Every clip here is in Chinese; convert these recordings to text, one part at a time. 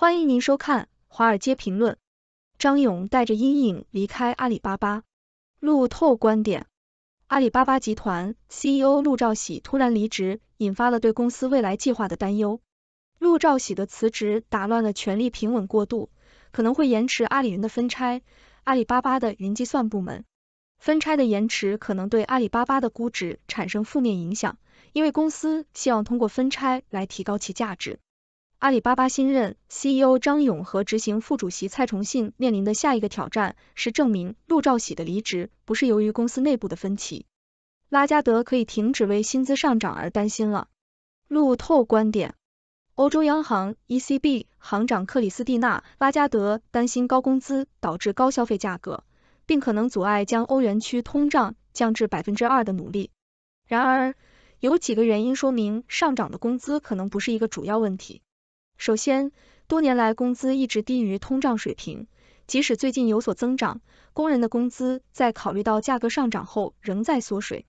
欢迎您收看《华尔街评论》。张勇带着阴影离开阿里巴巴。路透观点：阿里巴巴集团 CEO 陆兆禧突然离职，引发了对公司未来计划的担忧。陆兆禧的辞职打乱了权力平稳过渡，可能会延迟阿里云的分拆。阿里巴巴的云计算部门分拆的延迟，可能对阿里巴巴的估值产生负面影响，因为公司希望通过分拆来提高其价值。阿里巴巴新任 CEO 张勇和执行副主席蔡崇信面临的下一个挑战是证明陆兆禧的离职不是由于公司内部的分歧。拉加德可以停止为薪资上涨而担心了。路透观点：欧洲央行 ECB 行长克里斯蒂娜·拉加德担心高工资导致高消费价格，并可能阻碍将欧元区通胀降至百分之二的努力。然而，有几个原因说明上涨的工资可能不是一个主要问题。首先，多年来工资一直低于通胀水平，即使最近有所增长，工人的工资在考虑到价格上涨后仍在缩水，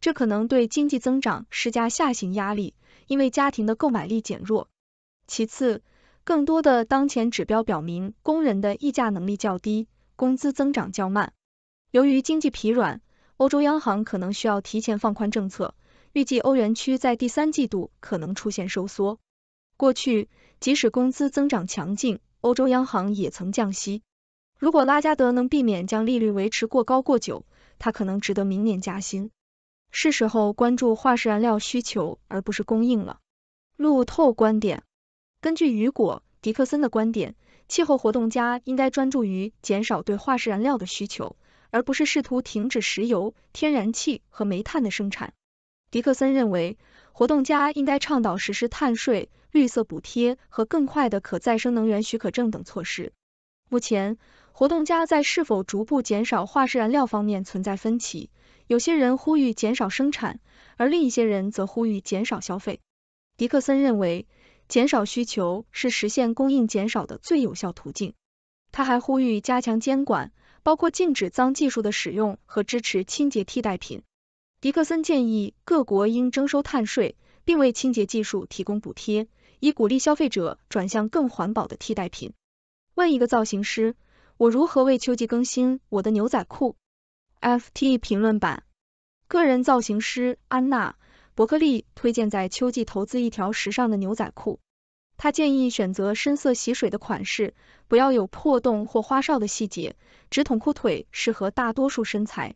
这可能对经济增长施加下行压力，因为家庭的购买力减弱。其次，更多的当前指标表明工人的议价能力较低，工资增长较慢。由于经济疲软，欧洲央行可能需要提前放宽政策，预计欧元区在第三季度可能出现收缩。过去，即使工资增长强劲，欧洲央行也曾降息。如果拉加德能避免将利率维持过高过久，他可能值得明年加薪。是时候关注化石燃料需求，而不是供应了。路透观点：根据雨果·迪克森的观点，气候活动家应该专注于减少对化石燃料的需求，而不是试图停止石油、天然气和煤炭的生产。迪克森认为，活动家应该倡导实施碳税。绿色补贴和更快的可再生能源许可证等措施。目前，活动家在是否逐步减少化石燃料方面存在分歧。有些人呼吁减少生产，而另一些人则呼吁减少消费。迪克森认为，减少需求是实现供应减少的最有效途径。他还呼吁加强监管，包括禁止脏技术的使用和支持清洁替代品。迪克森建议各国应征收碳税，并为清洁技术提供补贴。以鼓励消费者转向更环保的替代品。问一个造型师，我如何为秋季更新我的牛仔裤？FT 评论版，个人造型师安娜·伯克利推荐在秋季投资一条时尚的牛仔裤。她建议选择深色洗水的款式，不要有破洞或花哨的细节，直筒裤腿适合大多数身材。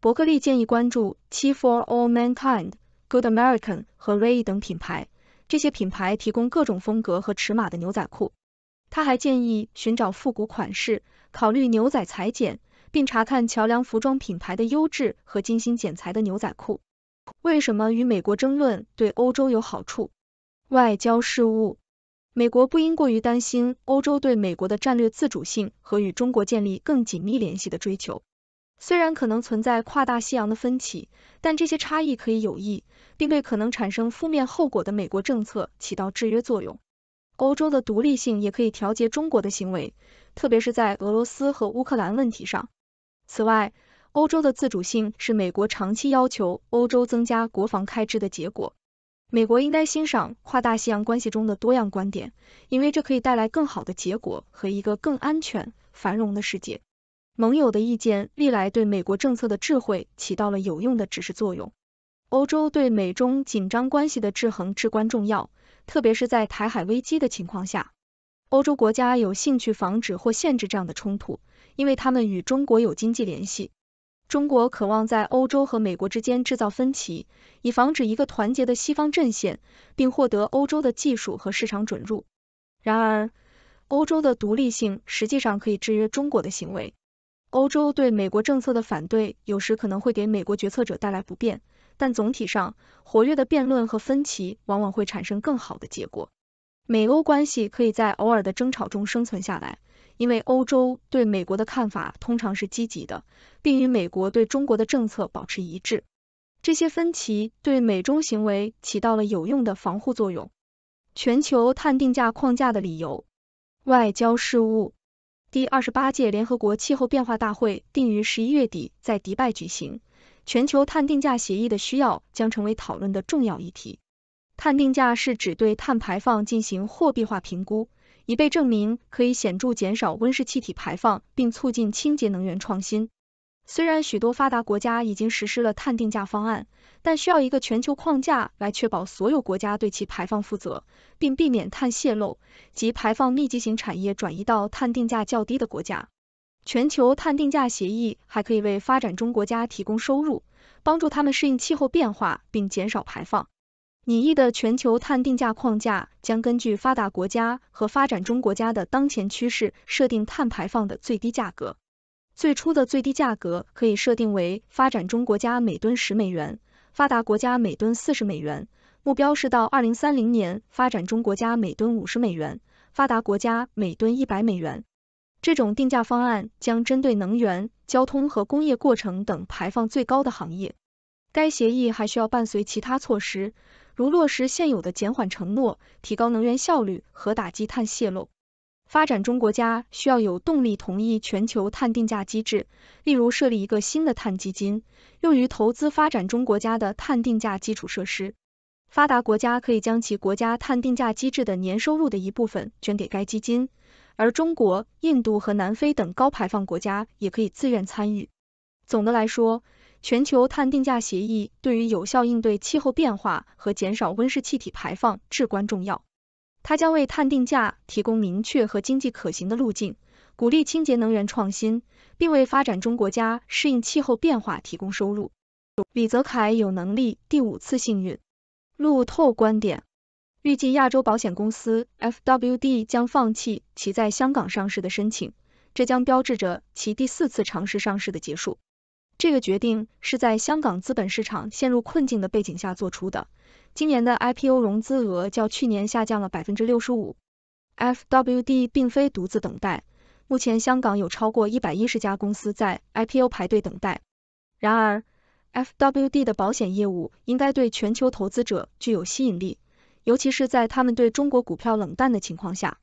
伯克利建议关注七 For All Mankind、Good American 和 Ray 等品牌。这些品牌提供各种风格和尺码的牛仔裤。他还建议寻找复古款式，考虑牛仔裁剪，并查看桥梁服装品牌的优质和精心剪裁的牛仔裤。为什么与美国争论对欧洲有好处？外交事务，美国不应过于担心欧洲对美国的战略自主性和与中国建立更紧密联系的追求。虽然可能存在跨大西洋的分歧，但这些差异可以有益，并对可能产生负面后果的美国政策起到制约作用。欧洲的独立性也可以调节中国的行为，特别是在俄罗斯和乌克兰问题上。此外，欧洲的自主性是美国长期要求欧洲增加国防开支的结果。美国应该欣赏跨大西洋关系中的多样观点，因为这可以带来更好的结果和一个更安全、繁荣的世界。盟友的意见历来对美国政策的智慧起到了有用的指示作用。欧洲对美中紧张关系的制衡至关重要，特别是在台海危机的情况下，欧洲国家有兴趣防止或限制这样的冲突，因为他们与中国有经济联系。中国渴望在欧洲和美国之间制造分歧，以防止一个团结的西方阵线，并获得欧洲的技术和市场准入。然而，欧洲的独立性实际上可以制约中国的行为。欧洲对美国政策的反对，有时可能会给美国决策者带来不便，但总体上，活跃的辩论和分歧往往会产生更好的结果。美欧关系可以在偶尔的争吵中生存下来，因为欧洲对美国的看法通常是积极的，并与美国对中国的政策保持一致。这些分歧对美中行为起到了有用的防护作用。全球碳定价框架的理由，外交事务。第二十八届联合国气候变化大会定于十一月底在迪拜举行，全球碳定价协议的需要将成为讨论的重要议题。碳定价是指对碳排放进行货币化评估，以被证明可以显著减少温室气体排放，并促进清洁能源创新。虽然许多发达国家已经实施了碳定价方案，但需要一个全球框架来确保所有国家对其排放负责，并避免碳泄漏及排放密集型产业转移到碳定价较低的国家。全球碳定价协议还可以为发展中国家提供收入，帮助他们适应气候变化并减少排放。拟议的全球碳定价框架将根据发达国家和发展中国家的当前趋势设定碳排放的最低价格。最初的最低价格可以设定为发展中国家每吨十美元，发达国家每吨四十美元。目标是到二零三零年，发展中国家每吨五十美元，发达国家每吨一百美元。这种定价方案将针对能源、交通和工业过程等排放最高的行业。该协议还需要伴随其他措施，如落实现有的减缓承诺、提高能源效率和打击碳泄漏。发展中国家需要有动力同意全球碳定价机制，例如设立一个新的碳基金，用于投资发展中国家的碳定价基础设施。发达国家可以将其国家碳定价机制的年收入的一部分捐给该基金，而中国、印度和南非等高排放国家也可以自愿参与。总的来说，全球碳定价协议对于有效应对气候变化和减少温室气体排放至关重要。它将为碳定价提供明确和经济可行的路径，鼓励清洁能源创新，并为发展中国家适应气候变化提供收入。李泽楷有能力第五次幸运。路透观点：预计亚洲保险公司 FWD 将放弃其在香港上市的申请，这将标志着其第四次尝试上市的结束。这个决定是在香港资本市场陷入困境的背景下做出的。今年的 IPO 融资额较去年下降了百分之六十五。FWD 并非独自等待，目前香港有超过一百一十家公司在 IPO 排队等待。然而，FWD 的保险业务应该对全球投资者具有吸引力，尤其是在他们对中国股票冷淡的情况下。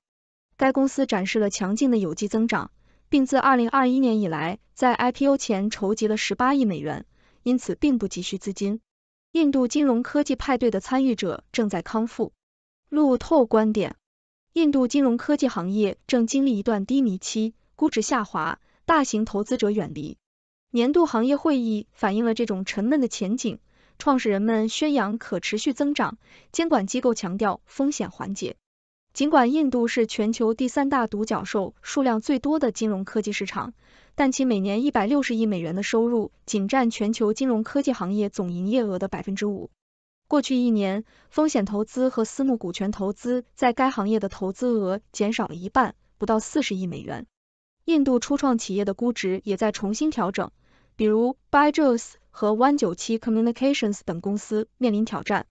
该公司展示了强劲的有机增长。并自二零二一年以来，在 IPO 前筹集了十八亿美元，因此并不急需资金。印度金融科技派对的参与者正在康复。路透观点：印度金融科技行业正经历一段低迷期，估值下滑，大型投资者远离。年度行业会议反映了这种沉闷的前景。创始人们宣扬可持续增长，监管机构强调风险缓解。尽管印度是全球第三大独角兽数量最多的金融科技市场，但其每年一百六十亿美元的收入仅占全球金融科技行业总营业额的百分之五。过去一年，风险投资和私募股权投资在该行业的投资额减少了一半，不到四十亿美元。印度初创企业的估值也在重新调整，比如 Byju's 和 One97 Communications 等公司面临挑战。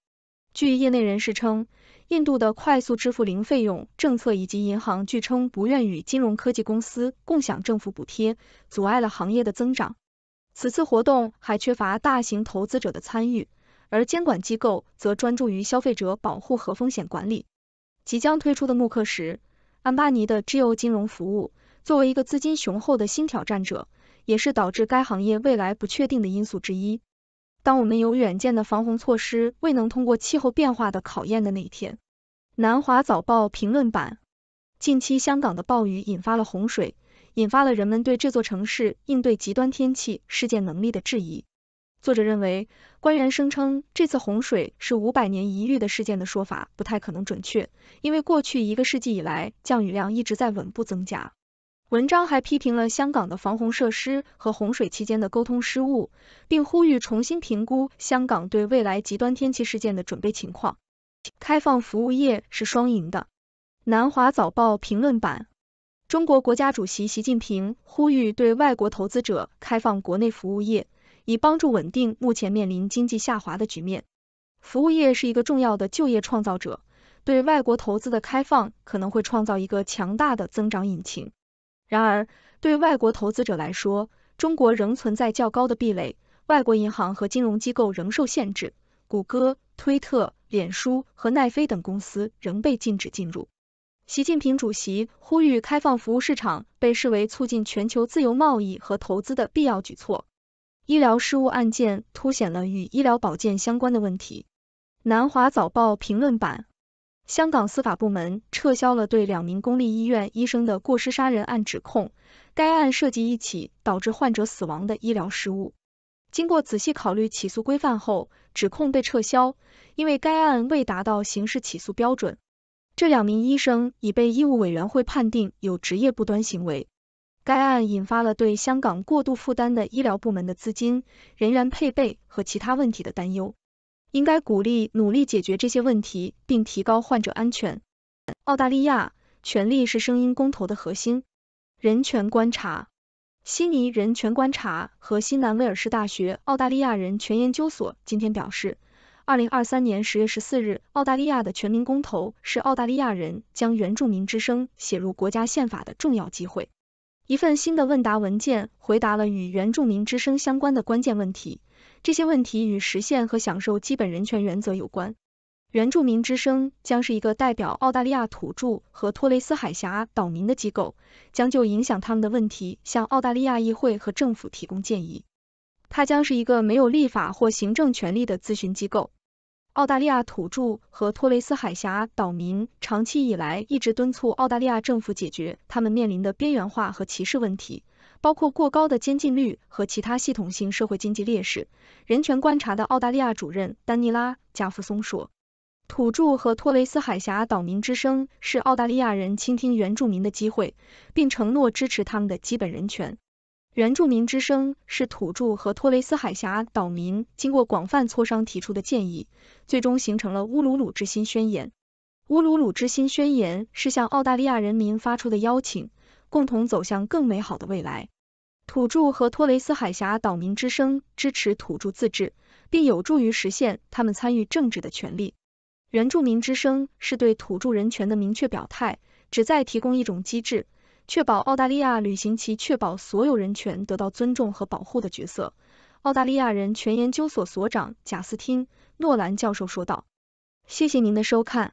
据业内人士称。印度的快速支付零费用政策，以及银行据称不愿与金融科技公司共享政府补贴，阻碍了行业的增长。此次活动还缺乏大型投资者的参与，而监管机构则专注于消费者保护和风险管理。即将推出的穆克什·安巴尼的 G O 金融服务，作为一个资金雄厚的新挑战者，也是导致该行业未来不确定的因素之一。当我们有远见的防洪措施未能通过气候变化的考验的那一天，《南华早报》评论版：近期香港的暴雨引发了洪水，引发了人们对这座城市应对极端天气事件能力的质疑。作者认为，官员声称这次洪水是五百年一遇的事件的说法不太可能准确，因为过去一个世纪以来降雨量一直在稳步增加。文章还批评了香港的防洪设施和洪水期间的沟通失误，并呼吁重新评估香港对未来极端天气事件的准备情况。开放服务业是双赢的。南华早报评论版：中国国家主席习近平呼吁对外国投资者开放国内服务业，以帮助稳定目前面临经济下滑的局面。服务业是一个重要的就业创造者，对外国投资的开放可能会创造一个强大的增长引擎。然而，对外国投资者来说，中国仍存在较高的壁垒。外国银行和金融机构仍受限制，谷歌、推特、脸书和奈飞等公司仍被禁止进入。习近平主席呼吁开放服务市场，被视为促进全球自由贸易和投资的必要举措。医疗失误案件凸显了与医疗保健相关的问题。南华早报评论版。香港司法部门撤销了对两名公立医院医生的过失杀人案指控。该案涉及一起导致患者死亡的医疗失误。经过仔细考虑起诉规范后，指控被撤销，因为该案未达到刑事起诉标准。这两名医生已被医务委员会判定有职业不端行为。该案引发了对香港过度负担的医疗部门的资金、人员配备和其他问题的担忧。应该鼓励努力解决这些问题，并提高患者安全。澳大利亚，权利是声音公投的核心。人权观察、悉尼人权观察和新南威尔士大学澳大利亚人权研究所今天表示，二零二三年十月十四日，澳大利亚的全民公投是澳大利亚人将原住民之声写入国家宪法的重要机会。一份新的问答文件回答了与原住民之声相关的关键问题。这些问题与实现和享受基本人权原则有关。原住民之声将是一个代表澳大利亚土著和托雷斯海峡岛民的机构，将就影响他们的问题向澳大利亚议会和政府提供建议。它将是一个没有立法或行政权力的咨询机构。澳大利亚土著和托雷斯海峡岛民长期以来一直敦促澳大利亚政府解决他们面临的边缘化和歧视问题。包括过高的监禁率和其他系统性社会经济劣势。人权观察的澳大利亚主任丹尼拉加夫松说：“土著和托雷斯海峡岛民之声是澳大利亚人倾听原住民的机会，并承诺支持他们的基本人权。”原住民之声是土著和托雷斯海峡岛民经过广泛磋商提出的建议，最终形成了乌鲁鲁之心宣言。乌鲁鲁之心宣言是向澳大利亚人民发出的邀请。共同走向更美好的未来。土著和托雷斯海峡岛民之声支持土著自治，并有助于实现他们参与政治的权利。原住民之声是对土著人权的明确表态，旨在提供一种机制，确保澳大利亚履行其确保所有人权得到尊重和保护的角色。澳大利亚人权研究所所长贾斯汀·诺兰教授说道：“谢谢您的收看。”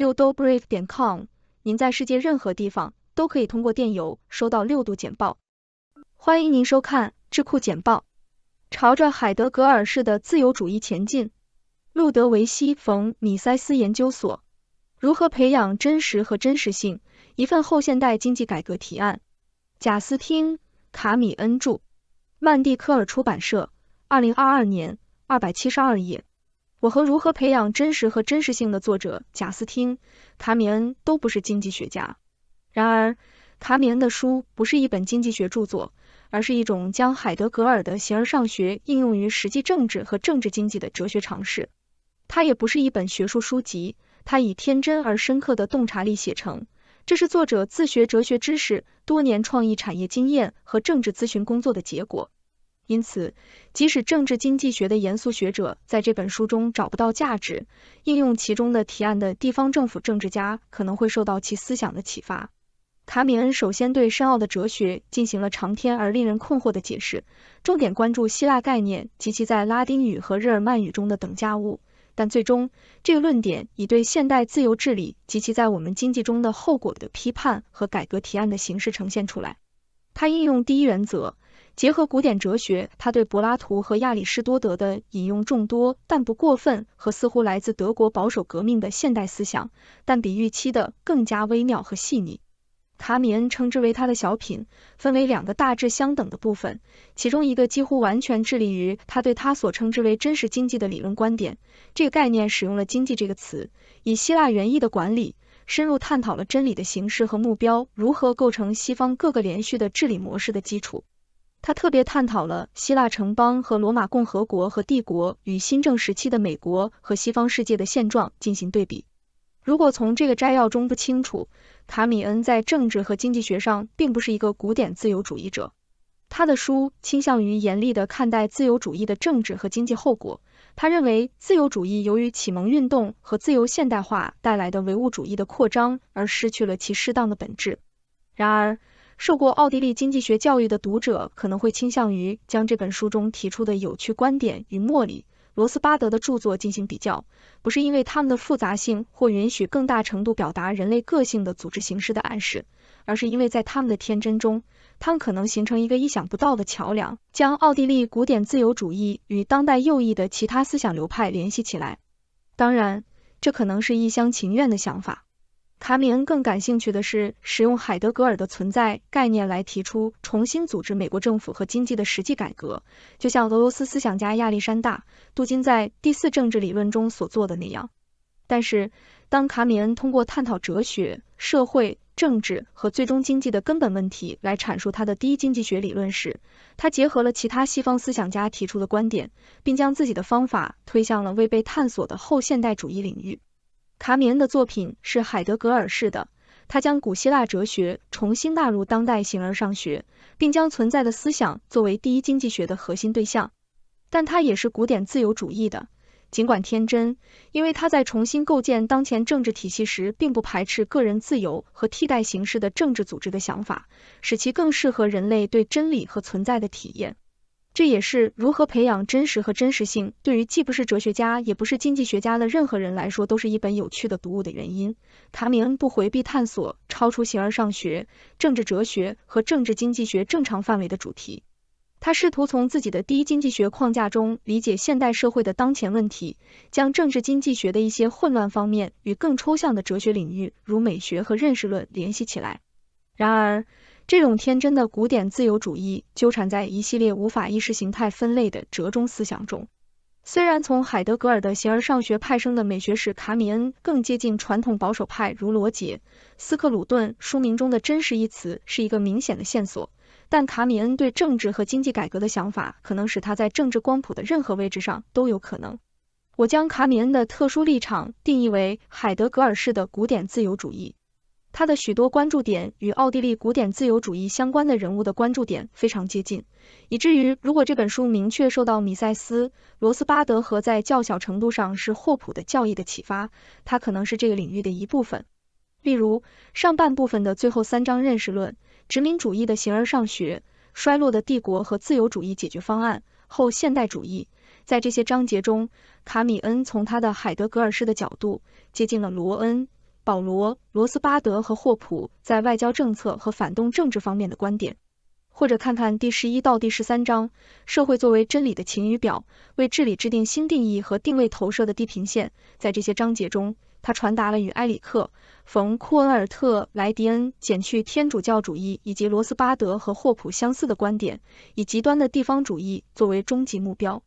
六度 brief 点 com，您在世界任何地方都可以通过电邮收到六度简报。欢迎您收看智库简报。朝着海德格尔式的自由主义前进。路德维希冯米塞斯研究所。如何培养真实和真实性？一份后现代经济改革提案。贾斯汀卡米恩著，曼蒂科尔出版社，二零二二年，二百七十二页。我和如何培养真实和真实性的作者贾斯汀·卡米恩都不是经济学家。然而，卡米恩的书不是一本经济学著作，而是一种将海德格尔的形而上学应用于实际政治和政治经济的哲学尝试。它也不是一本学术书籍，它以天真而深刻的洞察力写成，这是作者自学哲学知识、多年创意产业经验和政治咨询工作的结果。因此，即使政治经济学的严肃学者在这本书中找不到价值，应用其中的提案的地方政府政治家可能会受到其思想的启发。卡米恩首先对深奥的哲学进行了长篇而令人困惑的解释，重点关注希腊概念及其在拉丁语和日耳曼语中的等价物，但最终这个论点以对现代自由治理及其在我们经济中的后果的批判和改革提案的形式呈现出来。他应用第一原则。结合古典哲学，他对柏拉图和亚里士多德的引用众多，但不过分，和似乎来自德国保守革命的现代思想，但比预期的更加微妙和细腻。卡米恩称之为他的小品，分为两个大致相等的部分，其中一个几乎完全致力于他对他所称之为“真实经济”的理论观点。这个概念使用了“经济”这个词，以希腊原意的管理，深入探讨了真理的形式和目标如何构成西方各个连续的治理模式的基础。他特别探讨了希腊城邦和罗马共和国和帝国与新政时期的美国和西方世界的现状进行对比。如果从这个摘要中不清楚，卡米恩在政治和经济学上并不是一个古典自由主义者。他的书倾向于严厉地看待自由主义的政治和经济后果。他认为，自由主义由于启蒙运动和自由现代化带来的唯物主义的扩张而失去了其适当的本质。然而，受过奥地利经济学教育的读者可能会倾向于将这本书中提出的有趣观点与莫里·罗斯巴德的著作进行比较，不是因为他们的复杂性或允许更大程度表达人类个性的组织形式的暗示，而是因为在他们的天真中，他们可能形成一个意想不到的桥梁，将奥地利古典自由主义与当代右翼的其他思想流派联系起来。当然，这可能是一厢情愿的想法。卡米恩更感兴趣的是使用海德格尔的存在概念来提出重新组织美国政府和经济的实际改革，就像俄罗斯思想家亚历山大·杜金在《第四政治理论》中所做的那样。但是，当卡米恩通过探讨哲学、社会、政治和最终经济的根本问题来阐述他的第一经济学理论时，他结合了其他西方思想家提出的观点，并将自己的方法推向了未被探索的后现代主义领域。卡米恩的作品是海德格尔式的，他将古希腊哲学重新纳入当代形而上学，并将存在的思想作为第一经济学的核心对象。但他也是古典自由主义的，尽管天真，因为他在重新构建当前政治体系时，并不排斥个人自由和替代形式的政治组织的想法，使其更适合人类对真理和存在的体验。这也是如何培养真实和真实性对于既不是哲学家也不是经济学家的任何人来说都是一本有趣的读物的原因。卡米恩不回避探索超出形而上学、政治哲学和政治经济学正常范围的主题。他试图从自己的第一经济学框架中理解现代社会的当前问题，将政治经济学的一些混乱方面与更抽象的哲学领域，如美学和认识论联系起来。然而，这种天真的古典自由主义纠缠在一系列无法意识形态分类的折中思想中。虽然从海德格尔的形而上学派生的美学史，卡米恩更接近传统保守派，如罗杰斯克鲁顿。书名中的“真实”一词是一个明显的线索，但卡米恩对政治和经济改革的想法可能使他在政治光谱的任何位置上都有可能。我将卡米恩的特殊立场定义为海德格尔式的古典自由主义。他的许多关注点与奥地利古典自由主义相关的人物的关注点非常接近，以至于如果这本书明确受到米塞斯、罗斯巴德和在较小程度上是霍普的教义的启发，它可能是这个领域的一部分。例如，上半部分的最后三章：认识论、殖民主义的形而上学、衰落的帝国和自由主义解决方案、后现代主义。在这些章节中，卡米恩从他的海德格尔式的角度接近了罗恩。保罗·罗斯巴德和霍普在外交政策和反动政治方面的观点，或者看看第十一到第十三章《社会作为真理的晴雨表》，为治理制定新定义和定位投射的地平线。在这些章节中，他传达了与埃里克·冯·库恩尔特·莱迪恩减去天主教主义以及罗斯巴德和霍普相似的观点，以极端的地方主义作为终极目标。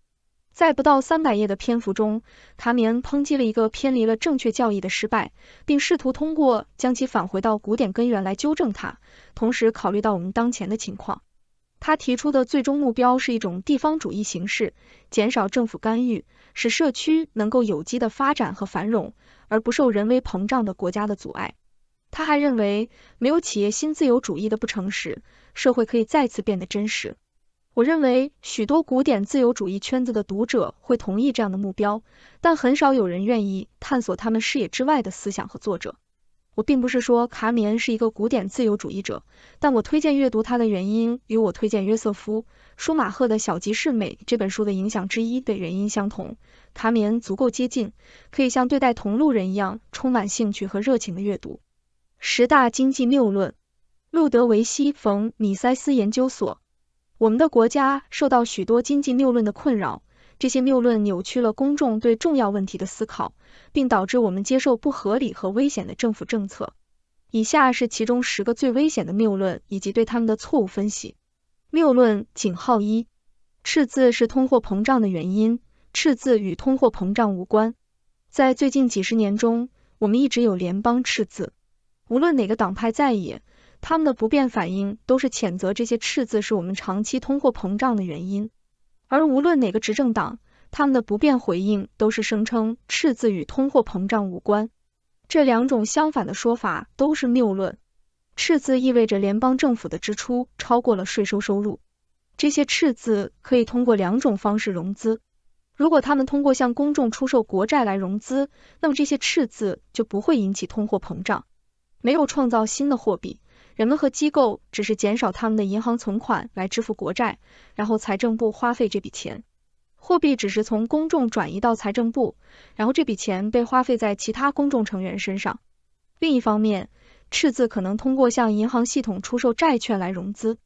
在不到三百页的篇幅中，卡米恩抨击了一个偏离了正确教义的失败，并试图通过将其返回到古典根源来纠正它。同时，考虑到我们当前的情况，他提出的最终目标是一种地方主义形式，减少政府干预，使社区能够有机的发展和繁荣，而不受人为膨胀的国家的阻碍。他还认为，没有企业新自由主义的不诚实，社会可以再次变得真实。我认为许多古典自由主义圈子的读者会同意这样的目标，但很少有人愿意探索他们视野之外的思想和作者。我并不是说卡米恩是一个古典自由主义者，但我推荐阅读他的原因与我推荐约瑟夫·舒马赫的《小集市美》这本书的影响之一的原因相同。卡米恩足够接近，可以像对待同路人一样充满兴趣和热情的阅读。十大经济谬论，路德维希·冯·米塞斯研究所。我们的国家受到许多经济谬论的困扰，这些谬论扭曲了公众对重要问题的思考，并导致我们接受不合理和危险的政府政策。以下是其中十个最危险的谬论以及对他们的错误分析。谬论井号一：赤字是通货膨胀的原因。赤字与通货膨胀无关。在最近几十年中，我们一直有联邦赤字，无论哪个党派在野，他们的不变反应都是谴责这些赤字是我们长期通货膨胀的原因，而无论哪个执政党，他们的不变回应都是声称赤字与通货膨胀无关。这两种相反的说法都是谬论。赤字意味着联邦政府的支出超过了税收收入，这些赤字可以通过两种方式融资。如果他们通过向公众出售国债来融资，那么这些赤字就不会引起通货膨胀，没有创造新的货币。人们和机构只是减少他们的银行存款来支付国债，然后财政部花费这笔钱，货币只是从公众转移到财政部，然后这笔钱被花费在其他公众成员身上。另一方面，赤字可能通过向银行系统出售债券来融资。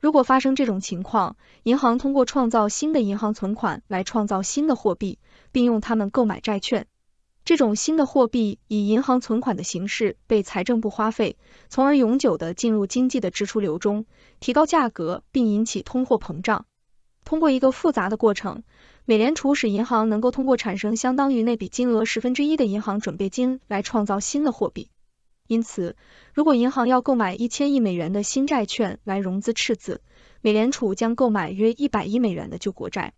如果发生这种情况，银行通过创造新的银行存款来创造新的货币，并用它们购买债券。这种新的货币以银行存款的形式被财政部花费，从而永久地进入经济的支出流中，提高价格并引起通货膨胀。通过一个复杂的过程，美联储使银行能够通过产生相当于那笔金额十分之一的银行准备金来创造新的货币。因此，如果银行要购买一千亿美元的新债券来融资赤字，美联储将购买约一百亿美元的旧国债。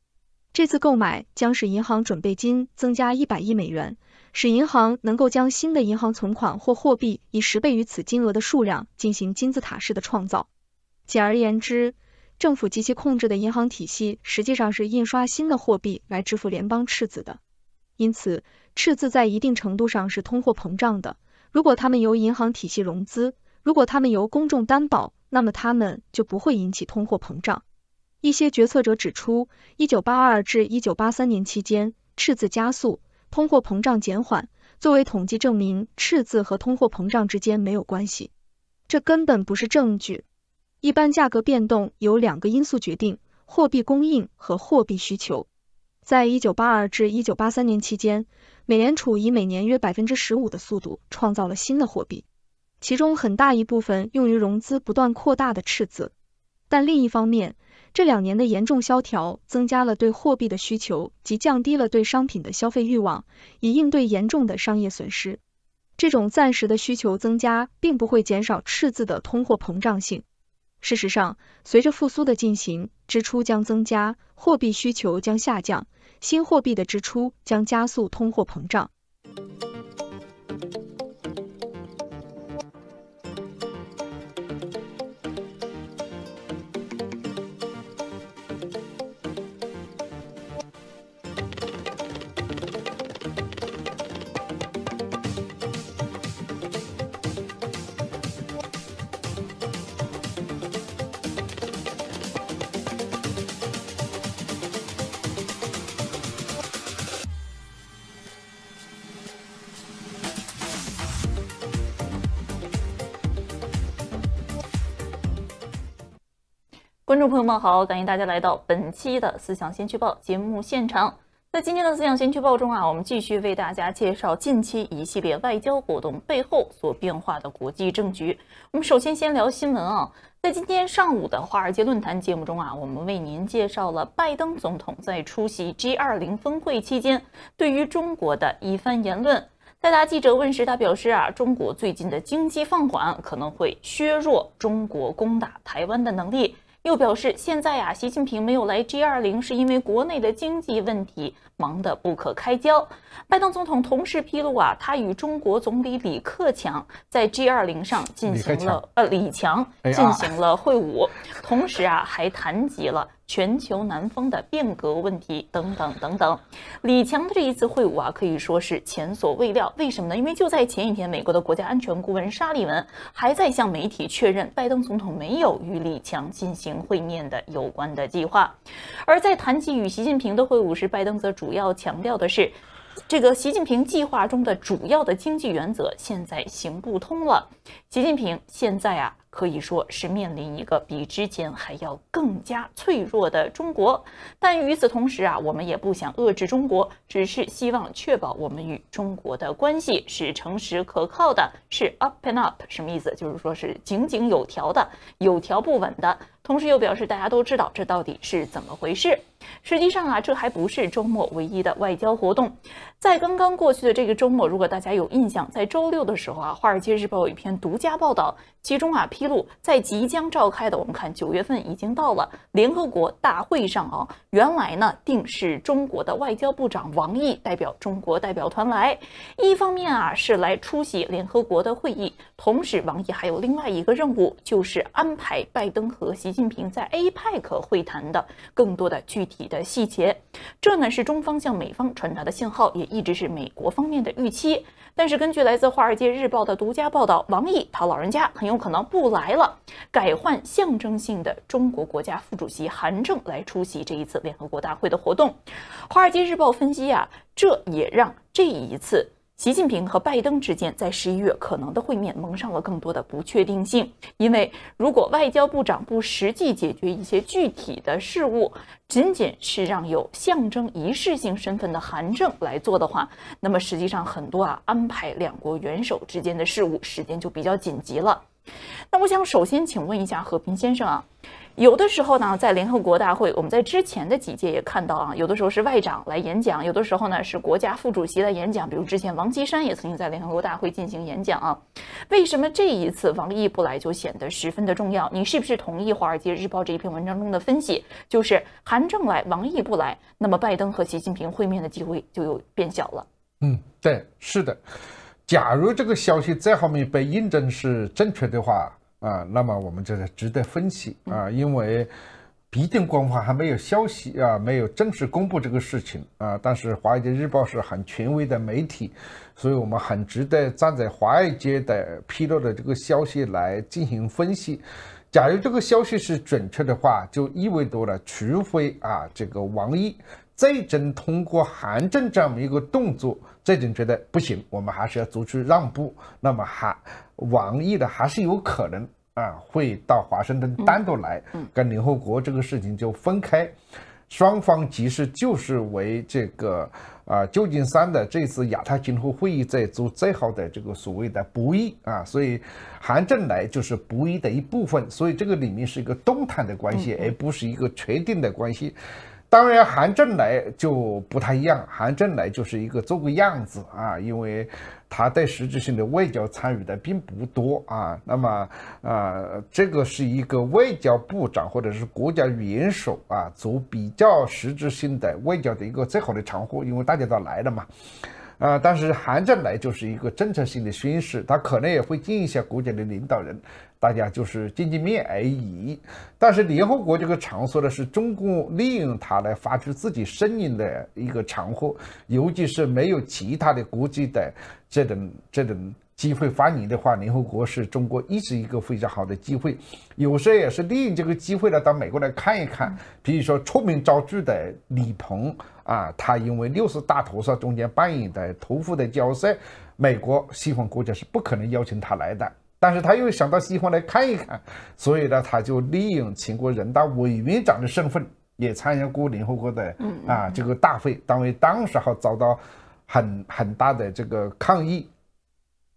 这次购买将使银行准备金增加一百亿美元。使银行能够将新的银行存款或货币以十倍于此金额的数量进行金字塔式的创造。简而言之，政府及其控制的银行体系实际上是印刷新的货币来支付联邦赤字的。因此，赤字在一定程度上是通货膨胀的。如果他们由银行体系融资，如果他们由公众担保，那么他们就不会引起通货膨胀。一些决策者指出，1982至一九八三年期间，赤字加速。通货膨胀减缓，作为统计证明，赤字和通货膨胀之间没有关系，这根本不是证据。一般价格变动由两个因素决定：货币供应和货币需求。在1982至1983年期间，美联储以每年约百分之十五的速度创造了新的货币，其中很大一部分用于融资不断扩大的赤字，但另一方面，这两年的严重萧条增加了对货币的需求及降低了对商品的消费欲望，以应对严重的商业损失。这种暂时的需求增加并不会减少赤字的通货膨胀性。事实上，随着复苏的进行，支出将增加，货币需求将下降，新货币的支出将加速通货膨胀。观众朋友们好，欢迎大家来到本期的思想先驱报节目现场。在今天的思想先驱报中啊，我们继续为大家介绍近期一系列外交活动背后所变化的国际政局。我们首先先聊新闻啊，在今天上午的华尔街论坛节目中啊，我们为您介绍了拜登总统在出席 G20 峰会期间对于中国的一番言论。在答记者问时，他表示啊，中国最近的经济放缓可能会削弱中国攻打台湾的能力。又表示，现在呀，习近平没有来 G20，是因为国内的经济问题忙得不可开交。拜登总统同时披露啊，他与中国总理李克强在 G20 上进行了呃李强进行了会晤，同时啊还谈及了。全球南方的变革问题等等等等，李强的这一次会晤啊，可以说是前所未料。为什么呢？因为就在前一天，美国的国家安全顾问沙利文还在向媒体确认，拜登总统没有与李强进行会面的有关的计划。而在谈及与习近平的会晤时，拜登则主要强调的是，这个习近平计划中的主要的经济原则现在行不通了。习近平现在啊。可以说是面临一个比之前还要更加脆弱的中国，但与此同时啊，我们也不想遏制中国，只是希望确保我们与中国的关系是诚实可靠的，是 up and up 什么意思？就是说是井井有条的，有条不紊的，同时又表示大家都知道这到底是怎么回事。实际上啊，这还不是周末唯一的外交活动。在刚刚过去的这个周末，如果大家有印象，在周六的时候啊，《华尔街日报》有一篇独家报道，其中啊披露，在即将召开的我们看九月份已经到了联合国大会上啊，原来呢定是中国的外交部长王毅代表中国代表团来。一方面啊是来出席联合国的会议，同时王毅还有另外一个任务，就是安排拜登和习近平在 APEC 会谈的更多的具。体的细节，这呢是中方向美方传达的信号，也一直是美国方面的预期。但是根据来自《华尔街日报》的独家报道，王毅他老人家很有可能不来了，改换象征性的中国国家副主席韩正来出席这一次联合国大会的活动。《华尔街日报》分析啊，这也让这一次。习近平和拜登之间在十一月可能的会面蒙上了更多的不确定性，因为如果外交部长不实际解决一些具体的事务，仅仅是让有象征仪式性身份的韩正来做的话，那么实际上很多啊安排两国元首之间的事务时间就比较紧急了。那我想首先请问一下和平先生啊。有的时候呢，在联合国大会，我们在之前的几届也看到啊，有的时候是外长来演讲，有的时候呢是国家副主席来演讲。比如之前王岐山也曾经在联合国大会进行演讲啊。为什么这一次王毅不来就显得十分的重要？你是不是同意《华尔街日报》这一篇文章中的分析，就是韩正来，王毅不来，那么拜登和习近平会面的机会就又变小了？嗯，对，是的。假如这个消息在后面被印证是正确的话。啊，那么我们就是值得分析啊，因为毕竟官方还没有消息啊，没有正式公布这个事情啊。但是华尔街日报是很权威的媒体，所以我们很值得站在华尔街的披露的这个消息来进行分析。假如这个消息是准确的话，就意味着了，除非啊这个王毅最终通过韩正这样一个动作，最终觉得不行，我们还是要做出让步，那么还。王毅的还是有可能啊，会到华盛顿单独来，跟联合国这个事情就分开。双方其实就是为这个啊，旧金山的这次亚太经合会议在做最好的这个所谓的博弈啊。所以韩正来就是博弈的一部分，所以这个里面是一个动态的关系，而不是一个确定的关系。当然，韩正来就不太一样，韩正来就是一个做个样子啊，因为他对实质性的外交参与的并不多啊。那么，呃，这个是一个外交部长或者是国家元首啊，做比较实质性的外交的一个最好的场合，因为大家都来了嘛。啊，但是韩正来就是一个政策性的宣示，他可能也会见一下国家的领导人。大家就是见见面而已，但是联合国这个场所呢，是中共利用它来发出自己声音的一个场合。尤其是没有其他的国际的这种这种机会发言的话，联合国是中国一直一个非常好的机会。有时候也是利用这个机会呢，到美国来看一看。比如说臭名昭著的李鹏啊，他因为六四大屠杀中间扮演的屠夫的角色，美国西方国家是不可能邀请他来的。但是他又想到西方来看一看，所以呢，他就利用全国人大委员长的身份，也参加过联合国的啊这个大会，当为当时还遭到很很大的这个抗议。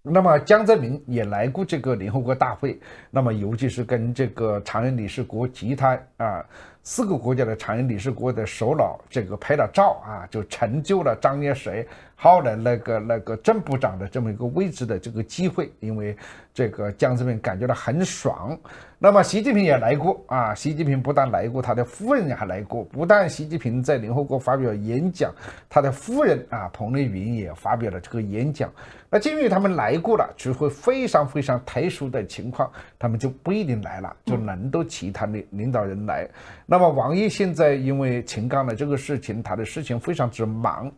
那么江泽民也来过这个联合国大会，那么尤其是跟这个常任理事国其他啊四个国家的常任理事国的首脑这个拍了照啊，就成就了张掖谁后来那个那个正部长的这么一个位置的这个机会，因为这个江泽民感觉到很爽。那么习近平也来过啊，习近平不但来过，他的夫人也来过。不但习近平在联合国发表演讲，他的夫人啊彭丽媛也发表了这个演讲。那鉴于他们来过了，除非非常非常特殊的情况，他们就不一定来了，就轮到其他的领导人来。那么王毅现在因为秦刚的这个事情，他的事情非常之忙。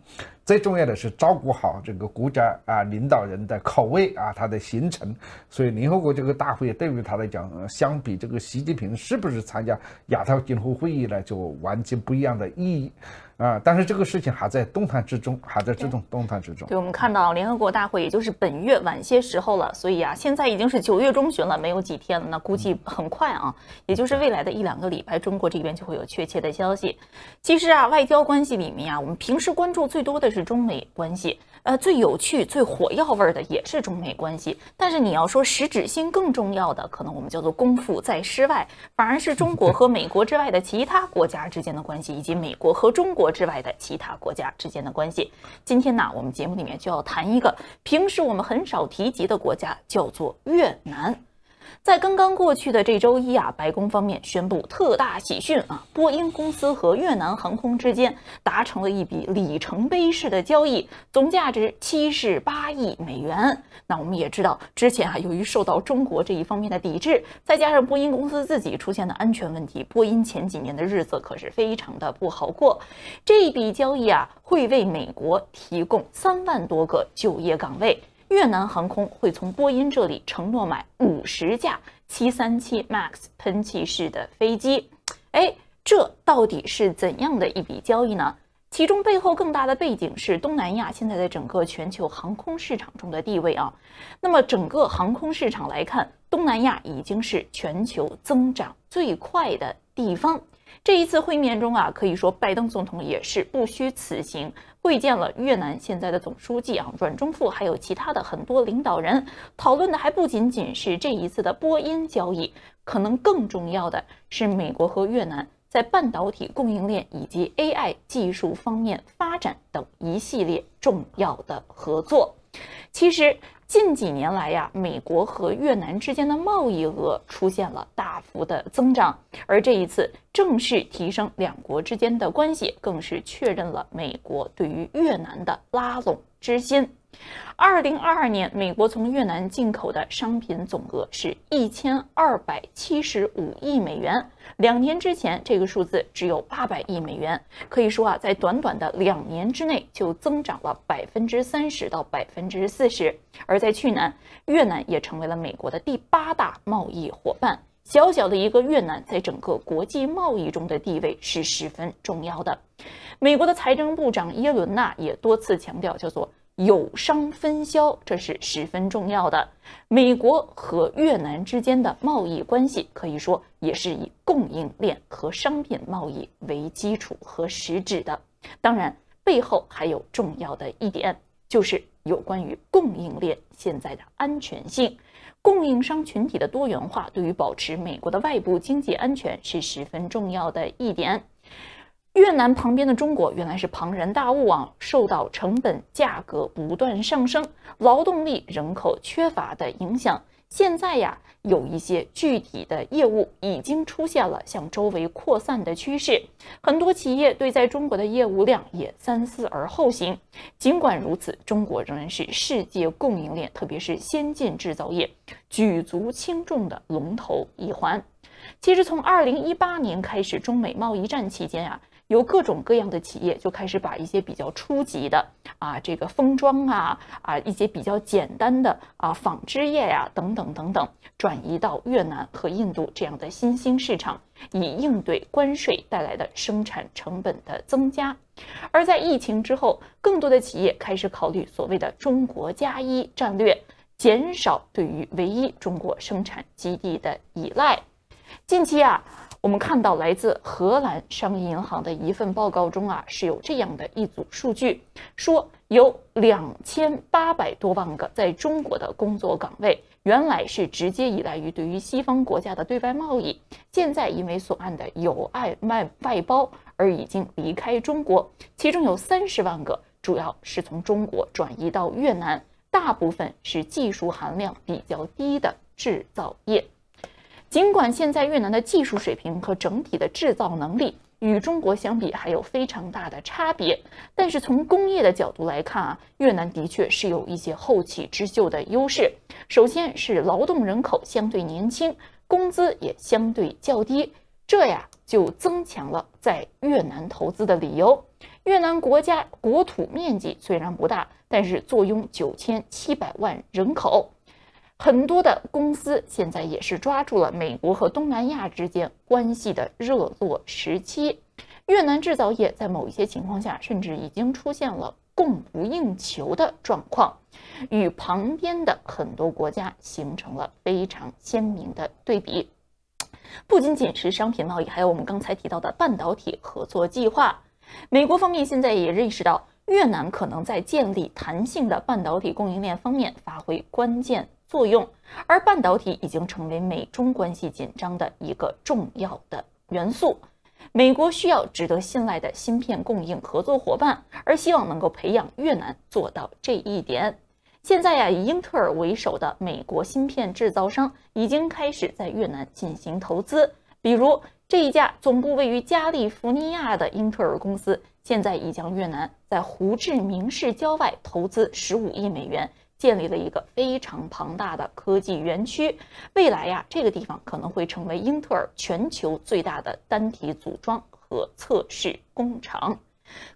最重要的是照顾好这个国家啊领导人的口味啊他的行程，所以联合国这个大会对于他来讲，相比这个习近平是不是参加亚太经合会议呢，就完全不一样的意义。啊，但是这个事情还在动弹之中，还在这种动弹之中。对，我们看到联合国大会也就是本月晚些时候了，所以啊，现在已经是九月中旬了，没有几天了，那估计很快啊，也就是未来的一两个礼拜，中国这边就会有确切的消息。其实啊，外交关系里面啊，我们平时关注最多的是中美关系。呃，最有趣、最火药味的也是中美关系，但是你要说实质性更重要的，可能我们叫做功夫在诗外，反而是中国 和美国之外的其他国家之间的关系，以及美国和中国之外的其他国家之间的关系。今天呢，我们节目里面就要谈一个平时我们很少提及的国家，叫做越南。在刚刚过去的这周一啊，白宫方面宣布特大喜讯啊，波音公司和越南航空之间达成了一笔里程碑式的交易，总价值七十八亿美元。那我们也知道，之前啊，由于受到中国这一方面的抵制，再加上波音公司自己出现的安全问题，波音前几年的日子可是非常的不好过。这笔交易啊，会为美国提供三万多个就业岗位。越南航空会从波音这里承诺买五十架737 MAX 喷气式的飞机，哎，这到底是怎样的一笔交易呢？其中背后更大的背景是东南亚现在在整个全球航空市场中的地位啊。那么整个航空市场来看，东南亚已经是全球增长最快的地方。这一次会面中啊，可以说拜登总统也是不虚此行。会见了越南现在的总书记啊阮中富，还有其他的很多领导人，讨论的还不仅仅是这一次的波音交易，可能更重要的是美国和越南在半导体供应链以及 AI 技术方面发展等一系列重要的合作。其实。近几年来呀，美国和越南之间的贸易额出现了大幅的增长，而这一次正式提升两国之间的关系，更是确认了美国对于越南的拉拢之心。二零二二年，美国从越南进口的商品总额是一千二百七十五亿美元。两年之前，这个数字只有八百亿美元。可以说啊，在短短的两年之内就增长了百分之三十到百分之四十。而在去年，越南也成为了美国的第八大贸易伙伴。小小的一个越南，在整个国际贸易中的地位是十分重要的。美国的财政部长耶伦娜也多次强调，叫做。有商分销，这是十分重要的。美国和越南之间的贸易关系，可以说也是以供应链和商品贸易为基础和实质的。当然，背后还有重要的一点，就是有关于供应链现在的安全性。供应商群体的多元化，对于保持美国的外部经济安全是十分重要的一点。越南旁边的中国原来是庞然大物啊，受到成本价格不断上升、劳动力人口缺乏的影响，现在呀，有一些具体的业务已经出现了向周围扩散的趋势。很多企业对在中国的业务量也三思而后行。尽管如此，中国仍然是世界供应链，特别是先进制造业举足轻重的龙头一环。其实，从二零一八年开始，中美贸易战期间啊。由各种各样的企业就开始把一些比较初级的啊，这个封装啊啊，一些比较简单的啊，纺织业呀等等等等，转移到越南和印度这样的新兴市场，以应对关税带来的生产成本的增加。而在疫情之后，更多的企业开始考虑所谓的“中国加一”战略，减少对于唯一中国生产基地的依赖。近期啊。我们看到，来自荷兰商业银行的一份报告中啊，是有这样的一组数据，说有两千八百多万个在中国的工作岗位，原来是直接依赖于对于西方国家的对外贸易，现在因为所按的友爱外外包而已经离开中国，其中有三十万个，主要是从中国转移到越南，大部分是技术含量比较低的制造业。尽管现在越南的技术水平和整体的制造能力与中国相比还有非常大的差别，但是从工业的角度来看啊，越南的确是有一些后起之秀的优势。首先是劳动人口相对年轻，工资也相对较低，这呀就增强了在越南投资的理由。越南国家国土面积虽然不大，但是坐拥九千七百万人口。很多的公司现在也是抓住了美国和东南亚之间关系的热络时期。越南制造业在某一些情况下甚至已经出现了供不应求的状况，与旁边的很多国家形成了非常鲜明的对比。不仅仅是商品贸易，还有我们刚才提到的半导体合作计划。美国方面现在也认识到，越南可能在建立弹性的半导体供应链方面发挥关键。作用，而半导体已经成为美中关系紧张的一个重要的元素。美国需要值得信赖的芯片供应合作伙伴，而希望能够培养越南做到这一点。现在呀，以英特尔为首的美国芯片制造商已经开始在越南进行投资，比如这一家总部位于加利福尼亚的英特尔公司，现在已将越南在胡志明市郊外投资十五亿美元。建立了一个非常庞大的科技园区，未来呀，这个地方可能会成为英特尔全球最大的单体组装和测试工厂。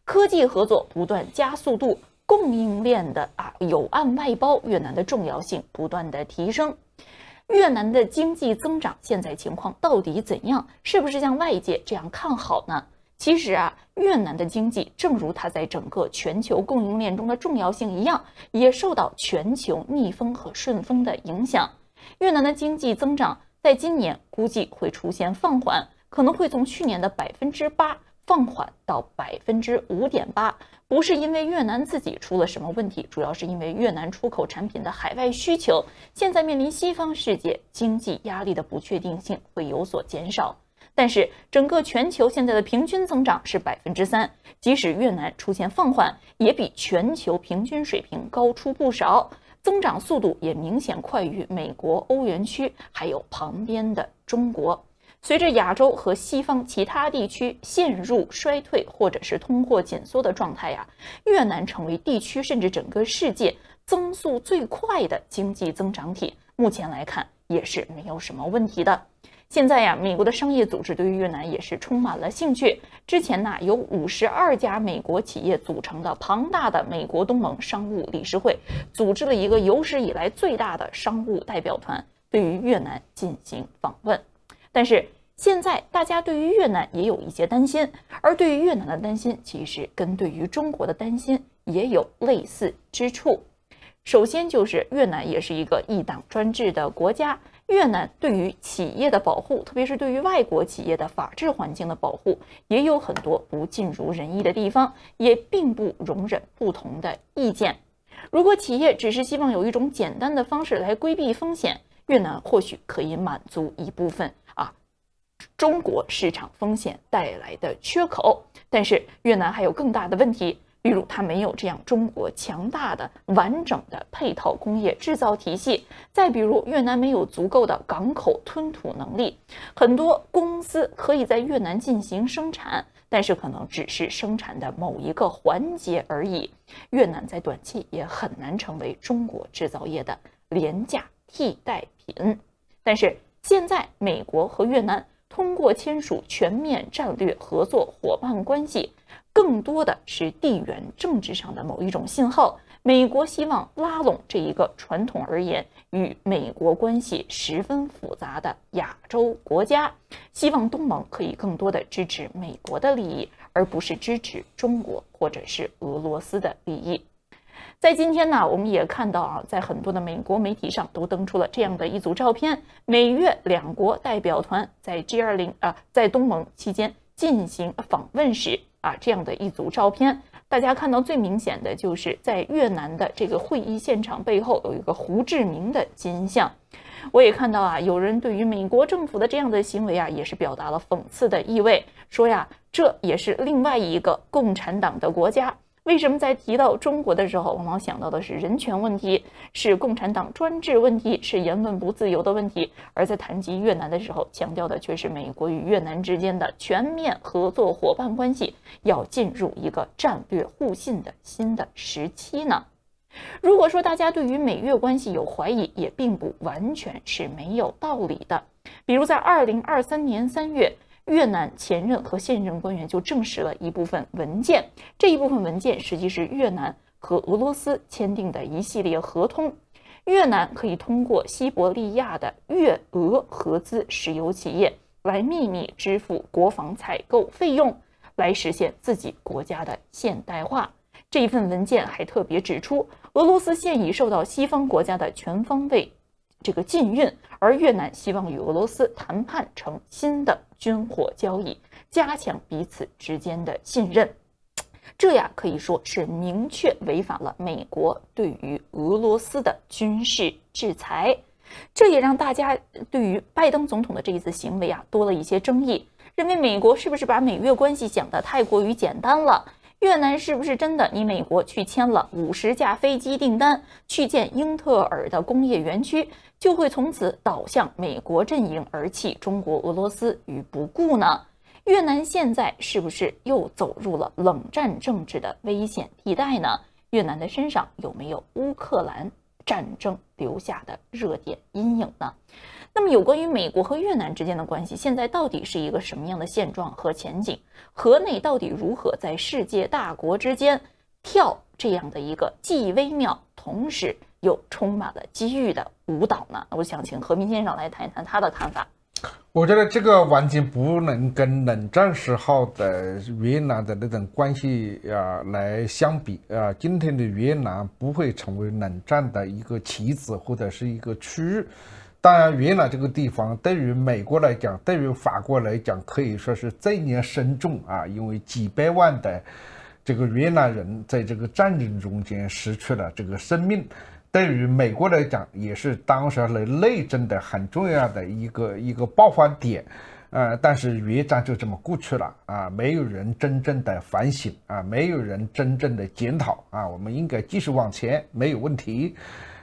科技合作不断加速度，供应链的啊，有案外包越南的重要性不断的提升。越南的经济增长现在情况到底怎样？是不是像外界这样看好呢？其实啊，越南的经济，正如它在整个全球供应链中的重要性一样，也受到全球逆风和顺风的影响。越南的经济增长在今年估计会出现放缓，可能会从去年的百分之八放缓到百分之五点八。不是因为越南自己出了什么问题，主要是因为越南出口产品的海外需求现在面临西方世界经济压力的不确定性会有所减少。但是，整个全球现在的平均增长是百分之三，即使越南出现放缓，也比全球平均水平高出不少，增长速度也明显快于美国、欧元区，还有旁边的中国。随着亚洲和西方其他地区陷入衰退或者是通货紧缩的状态呀，越南成为地区甚至整个世界增速最快的经济增长体，目前来看也是没有什么问题的。现在呀，美国的商业组织对于越南也是充满了兴趣。之前呢，有五十二家美国企业组成的庞大的美国东盟商务理事会，组织了一个有史以来最大的商务代表团，对于越南进行访问。但是现在大家对于越南也有一些担心，而对于越南的担心，其实跟对于中国的担心也有类似之处。首先就是越南也是一个一党专制的国家。越南对于企业的保护，特别是对于外国企业的法治环境的保护，也有很多不尽如人意的地方，也并不容忍不同的意见。如果企业只是希望有一种简单的方式来规避风险，越南或许可以满足一部分啊中国市场风险带来的缺口，但是越南还有更大的问题。比如，它没有这样中国强大的、完整的配套工业制造体系。再比如，越南没有足够的港口吞吐能力，很多公司可以在越南进行生产，但是可能只是生产的某一个环节而已。越南在短期也很难成为中国制造业的廉价替代品。但是，现在美国和越南通过签署全面战略合作伙伴关系。更多的是地缘政治上的某一种信号，美国希望拉拢这一个传统而言与美国关系十分复杂的亚洲国家，希望东盟可以更多的支持美国的利益，而不是支持中国或者是俄罗斯的利益。在今天呢，我们也看到啊，在很多的美国媒体上都登出了这样的一组照片，美越两国代表团在 G 二零啊在东盟期间进行访问时。啊，这样的一组照片，大家看到最明显的就是在越南的这个会议现场背后有一个胡志明的金像。我也看到啊，有人对于美国政府的这样的行为啊，也是表达了讽刺的意味，说呀，这也是另外一个共产党的国家。为什么在提到中国的时候，往往想到的是人权问题，是共产党专制问题，是言论不自由的问题；而在谈及越南的时候，强调的却是美国与越南之间的全面合作伙伴关系，要进入一个战略互信的新的时期呢？如果说大家对于美越关系有怀疑，也并不完全是没有道理的。比如在二零二三年三月。越南前任和现任官员就证实了一部分文件，这一部分文件实际是越南和俄罗斯签订的一系列合同。越南可以通过西伯利亚的越俄合资石油企业来秘密支付国防采购费用，来实现自己国家的现代化。这一份文件还特别指出，俄罗斯现已受到西方国家的全方位这个禁运，而越南希望与俄罗斯谈判成新的。军火交易，加强彼此之间的信任，这呀可以说是明确违反了美国对于俄罗斯的军事制裁。这也让大家对于拜登总统的这一次行为啊多了一些争议，认为美国是不是把美越关系想得太过于简单了？越南是不是真的？你美国去签了五十架飞机订单，去建英特尔的工业园区？就会从此倒向美国阵营而弃中国、俄罗斯于不顾呢？越南现在是不是又走入了冷战政治的危险地带呢？越南的身上有没有乌克兰战争留下的热点阴影呢？那么，有关于美国和越南之间的关系，现在到底是一个什么样的现状和前景？河内到底如何在世界大国之间跳这样的一个既微妙同时？有充满了机遇的舞蹈呢？我想请何平先生来谈一谈他的看法。我觉得这个完全不能跟冷战时候的越南的那种关系啊来相比啊。今天的越南不会成为冷战的一个棋子或者是一个区域。当然，越南这个地方对于美国来讲，对于法国来讲，可以说是罪孽深重啊，因为几百万的这个越南人在这个战争中间失去了这个生命。对于美国来讲，也是当时的内政的很重要的一个一个爆发点，呃，但是越战就这么过去了啊，没有人真正的反省啊，没有人真正的检讨啊，我们应该继续往前，没有问题。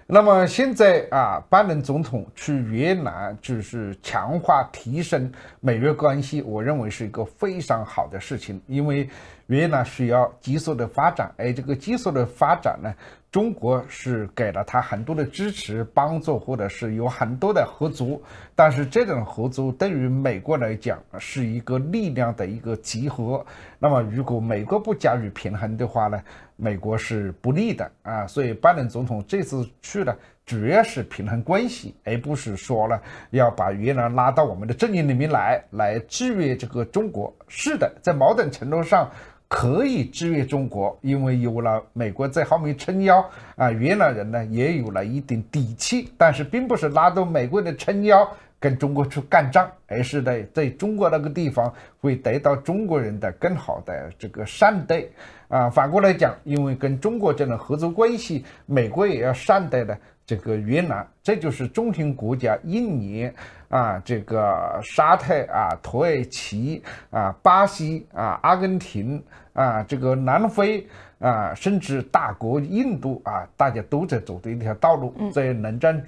那么现在啊，拜登总统去越南就是强化提升美越关系，我认为是一个非常好的事情，因为越南需要急速的发展，而这个急速的发展呢。中国是给了他很多的支持、帮助，或者是有很多的合作。但是这种合作对于美国来讲是一个力量的一个集合。那么如果美国不加以平衡的话呢，美国是不利的啊。所以拜登总统这次去呢，主要是平衡关系，而不是说呢要把越南拉到我们的阵营里面来，来制约这个中国。是的，在某种程度上。可以制约中国，因为有了美国在后面撑腰啊，越南人呢也有了一点底气，但是并不是拉动美国的撑腰。跟中国去干仗，而是在在中国那个地方会得到中国人的更好的这个善待，啊，反过来讲，因为跟中国这种合作关系，美国也要善待的这个越南，这就是中庭国家印尼啊，这个沙特啊、土耳其啊、巴西啊、阿根廷啊、这个南非啊，甚至大国印度啊，大家都在走的一条道路，在冷战。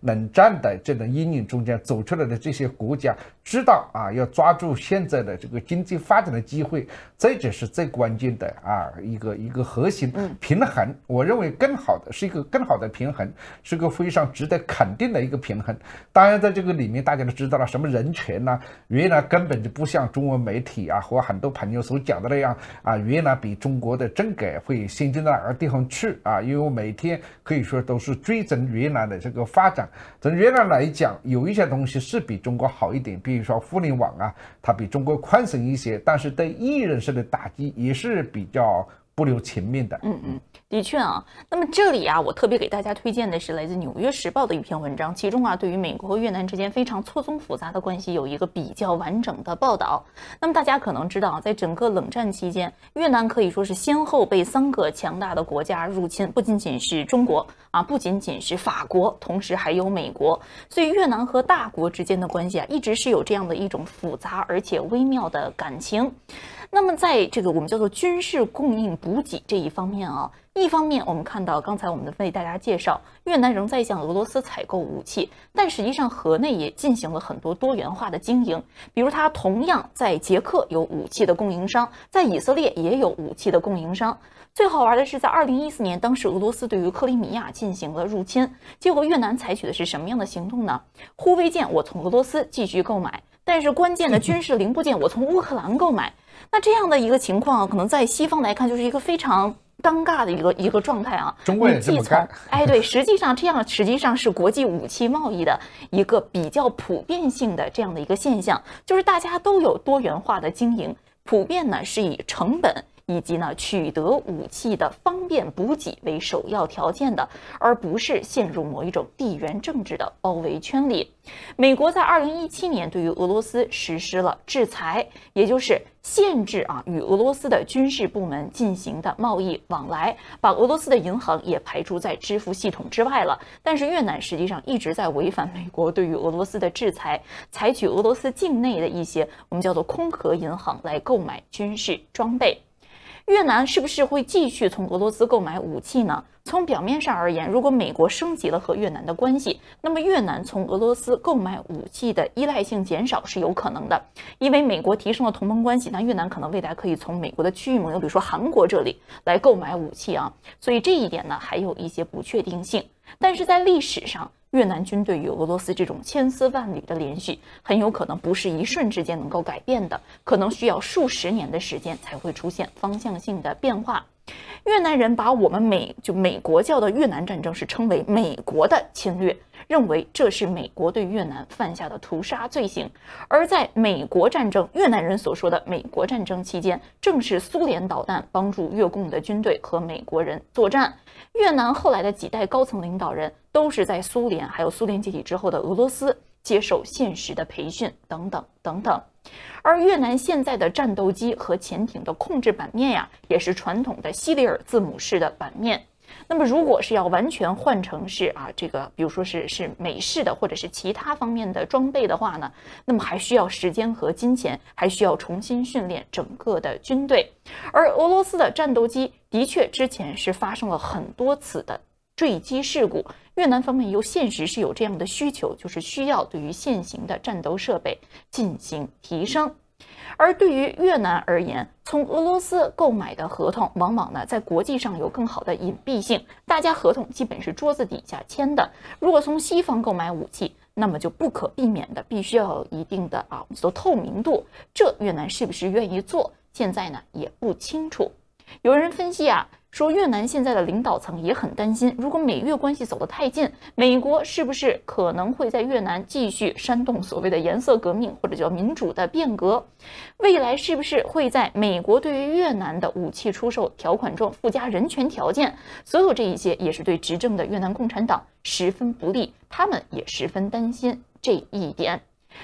冷战的这种阴影中间走出来的这些国家，知道啊，要抓住现在的这个经济发展的机会，这只是最关键的啊，一个一个核心平衡，我认为更好的是一个更好的平衡，是个非常值得肯定的一个平衡。当然，在这个里面大家都知道了，什么人权呐，越南根本就不像中文媒体啊和很多朋友所讲的那样啊，越南比中国的政改会先进到哪个地方去啊？因为我每天可以说都是追踪越南的这个。发展从越南来讲，有一些东西是比中国好一点，比如说互联网啊，它比中国宽松一些，但是对艺人式的打击也是比较不留情面的。嗯嗯。的确啊，那么这里啊，我特别给大家推荐的是来自《纽约时报》的一篇文章，其中啊，对于美国和越南之间非常错综复杂的关系有一个比较完整的报道。那么大家可能知道，在整个冷战期间，越南可以说是先后被三个强大的国家入侵，不仅仅是中国啊，不仅仅是法国，同时还有美国。所以越南和大国之间的关系啊，一直是有这样的一种复杂而且微妙的感情。那么，在这个我们叫做军事供应补给这一方面啊，一方面我们看到，刚才我们的为大家介绍，越南仍在向俄罗斯采购武器，但实际上河内也进行了很多多元化的经营，比如它同样在捷克有武器的供应商，在以色列也有武器的供应商。最好玩的是，在二零一四年，当时俄罗斯对于克里米亚进行了入侵，结果越南采取的是什么样的行动呢？护卫舰我从俄罗斯继续购买。但是关键的军事零部件，我从乌克兰购买，那这样的一个情况，可能在西方来看就是一个非常尴尬的一个一个状态啊。中国人怎么看？哎，对，实际上这样实际上是国际武器贸易的一个比较普遍性的这样的一个现象，就是大家都有多元化的经营，普遍呢是以成本。以及呢，取得武器的方便补给为首要条件的，而不是陷入某一种地缘政治的包围圈里。美国在二零一七年对于俄罗斯实施了制裁，也就是限制啊与俄罗斯的军事部门进行的贸易往来，把俄罗斯的银行也排除在支付系统之外了。但是越南实际上一直在违反美国对于俄罗斯的制裁，采取俄罗斯境内的一些我们叫做空壳银行来购买军事装备。越南是不是会继续从俄罗斯购买武器呢？从表面上而言，如果美国升级了和越南的关系，那么越南从俄罗斯购买武器的依赖性减少是有可能的，因为美国提升了同盟关系，那越南可能未来可以从美国的区域盟友，比如说韩国这里来购买武器啊。所以这一点呢，还有一些不确定性。但是在历史上。越南军队与俄罗斯这种千丝万缕的联系，很有可能不是一瞬之间能够改变的，可能需要数十年的时间才会出现方向性的变化。越南人把我们美就美国教的越南战争是称为美国的侵略，认为这是美国对越南犯下的屠杀罪行。而在美国战争，越南人所说的美国战争期间，正是苏联导弹帮助越共的军队和美国人作战。越南后来的几代高层领导人都是在苏联，还有苏联解体之后的俄罗斯接受现实的培训等等等等，而越南现在的战斗机和潜艇的控制板面呀，也是传统的西里尔字母式的板面。那么，如果是要完全换成是啊，这个比如说是是美式的或者是其他方面的装备的话呢，那么还需要时间和金钱，还需要重新训练整个的军队。而俄罗斯的战斗机的确之前是发生了很多次的坠机事故，越南方面又现实是有这样的需求，就是需要对于现行的战斗设备进行提升。而对于越南而言，从俄罗斯购买的合同往往呢，在国际上有更好的隐蔽性，大家合同基本是桌子底下签的。如果从西方购买武器，那么就不可避免的必须要有一定的啊，我们说透明度。这越南是不是愿意做，现在呢也不清楚。有人分析啊。说越南现在的领导层也很担心，如果美越关系走得太近，美国是不是可能会在越南继续煽动所谓的颜色革命或者叫民主的变革？未来是不是会在美国对于越南的武器出售条款中附加人权条件？所有这一些也是对执政的越南共产党十分不利，他们也十分担心这一点。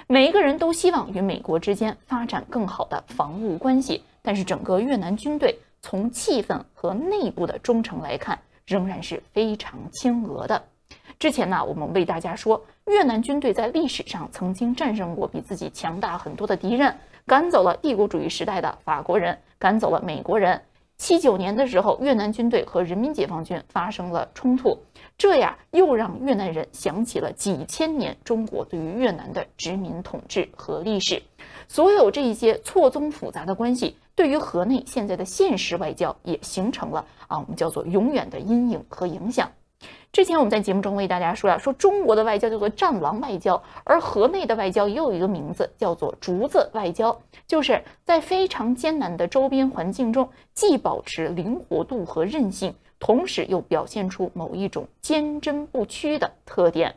每个人都希望与美国之间发展更好的防务关系，但是整个越南军队。从气氛和内部的忠诚来看，仍然是非常亲俄的。之前呢，我们为大家说，越南军队在历史上曾经战胜过比自己强大很多的敌人，赶走了帝国主义时代的法国人，赶走了美国人。七九年的时候，越南军队和人民解放军发生了冲突，这呀又让越南人想起了几千年中国对于越南的殖民统治和历史。所有这一些错综复杂的关系。对于河内现在的现实外交也形成了啊，我们叫做永远的阴影和影响。之前我们在节目中为大家说呀，说中国的外交叫做“战狼外交”，而河内的外交也有一个名字叫做“竹子外交”，就是在非常艰难的周边环境中，既保持灵活度和韧性，同时又表现出某一种坚贞不屈的特点。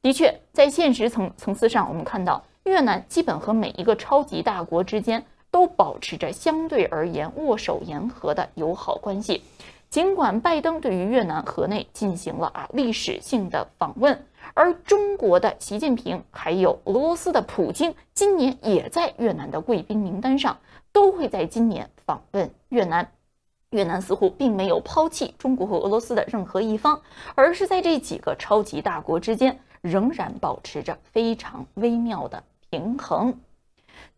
的确，在现实层层次上，我们看到越南基本和每一个超级大国之间。都保持着相对而言握手言和的友好关系。尽管拜登对于越南河内进行了啊历史性的访问，而中国的习近平还有俄罗斯的普京今年也在越南的贵宾名单上，都会在今年访问越南。越南似乎并没有抛弃中国和俄罗斯的任何一方，而是在这几个超级大国之间仍然保持着非常微妙的平衡。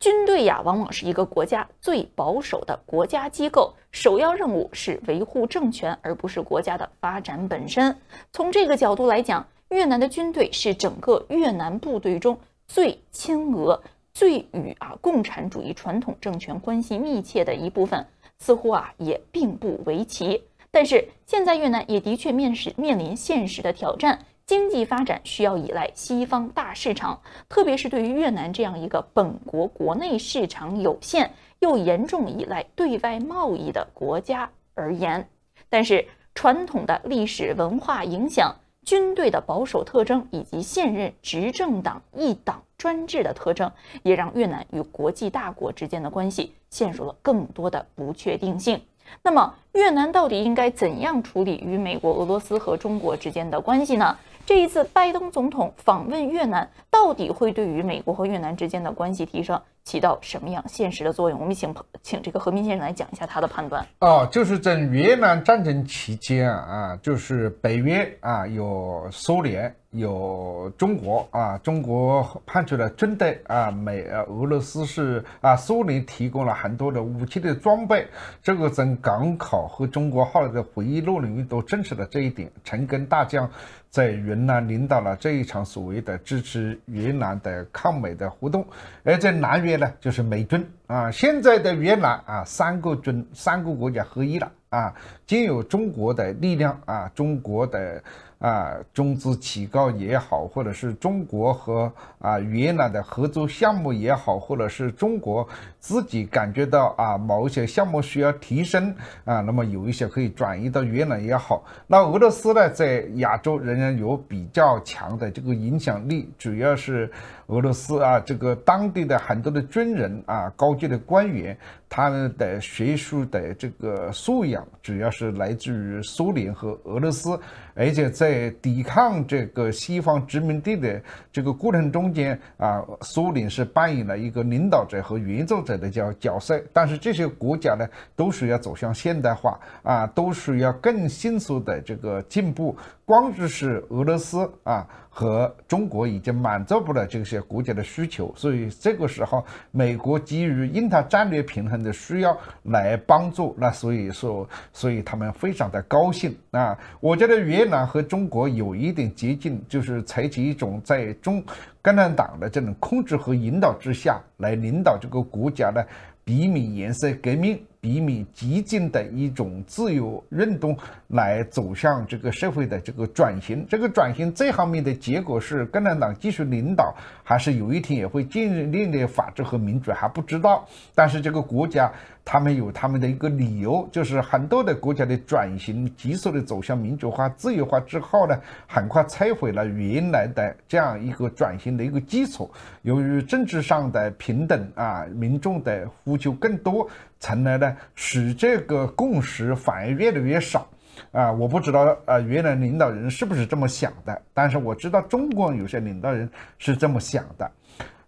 军队呀，往往是一个国家最保守的国家机构，首要任务是维护政权，而不是国家的发展本身。从这个角度来讲，越南的军队是整个越南部队中最亲俄、最与啊共产主义传统政权关系密切的一部分，似乎啊也并不为奇。但是现在越南也的确面是面临现实的挑战。经济发展需要依赖西方大市场，特别是对于越南这样一个本国国内市场有限又严重依赖对外贸易的国家而言。但是，传统的历史文化影响、军队的保守特征以及现任执政党一党专制的特征，也让越南与国际大国之间的关系陷入了更多的不确定性。那么，越南到底应该怎样处理与美国、俄罗斯和中国之间的关系呢？这一次拜登总统访问越南，到底会对于美国和越南之间的关系提升起到什么样现实的作用？我们请请这个何明先生来讲一下他的判断。哦，就是在越南战争期间啊，就是北约啊，有苏联，有中国啊，中国派出了军队啊，美俄罗斯是啊，苏联提供了很多的武器的装备，这个从港口。和中国后来的回忆录里面都证实了这一点。陈赓大将在云南领导了这一场所谓的支持越南的抗美的活动，而在南越呢，就是美军啊。现在的越南啊，三个军三个国家合一了啊，经有中国的力量啊，中国的啊中资提高也好，或者是中国和啊越南的合作项目也好，或者是中国。自己感觉到啊，某一些项目需要提升啊，那么有一些可以转移到越南也好。那俄罗斯呢，在亚洲仍然有比较强的这个影响力，主要是俄罗斯啊，这个当地的很多的军人啊，高级的官员，他们的学术的这个素养，主要是来自于苏联和俄罗斯，而且在抵抗这个西方殖民地的这个过程中间啊，苏联是扮演了一个领导者和原作者。角角色，但是这些国家呢，都是要走向现代化啊，都是要更迅速的这个进步。光只是俄罗斯啊和中国已经满足不了这些国家的需求，所以这个时候美国基于印太战略平衡的需要来帮助，那所以说，所以他们非常的高兴啊。我觉得越南和中国有一点接近，就是采取一种在中共产党的这种控制和引导之下来领导这个国家的，避免颜色革命。避免激进的一种自由运动来走向这个社会的这个转型，这个转型这方面的结果是共产党继续领导，还是有一天也会建立的法治和民主还不知道。但是这个国家他们有他们的一个理由，就是很多的国家的转型急速的走向民主化、自由化之后呢，很快摧毁了原来的这样一个转型的一个基础。由于政治上的平等啊，民众的呼求更多。从来呢，使这个共识反而越来越少啊！我不知道啊，越南领导人是不是这么想的？但是我知道，中国有些领导人是这么想的。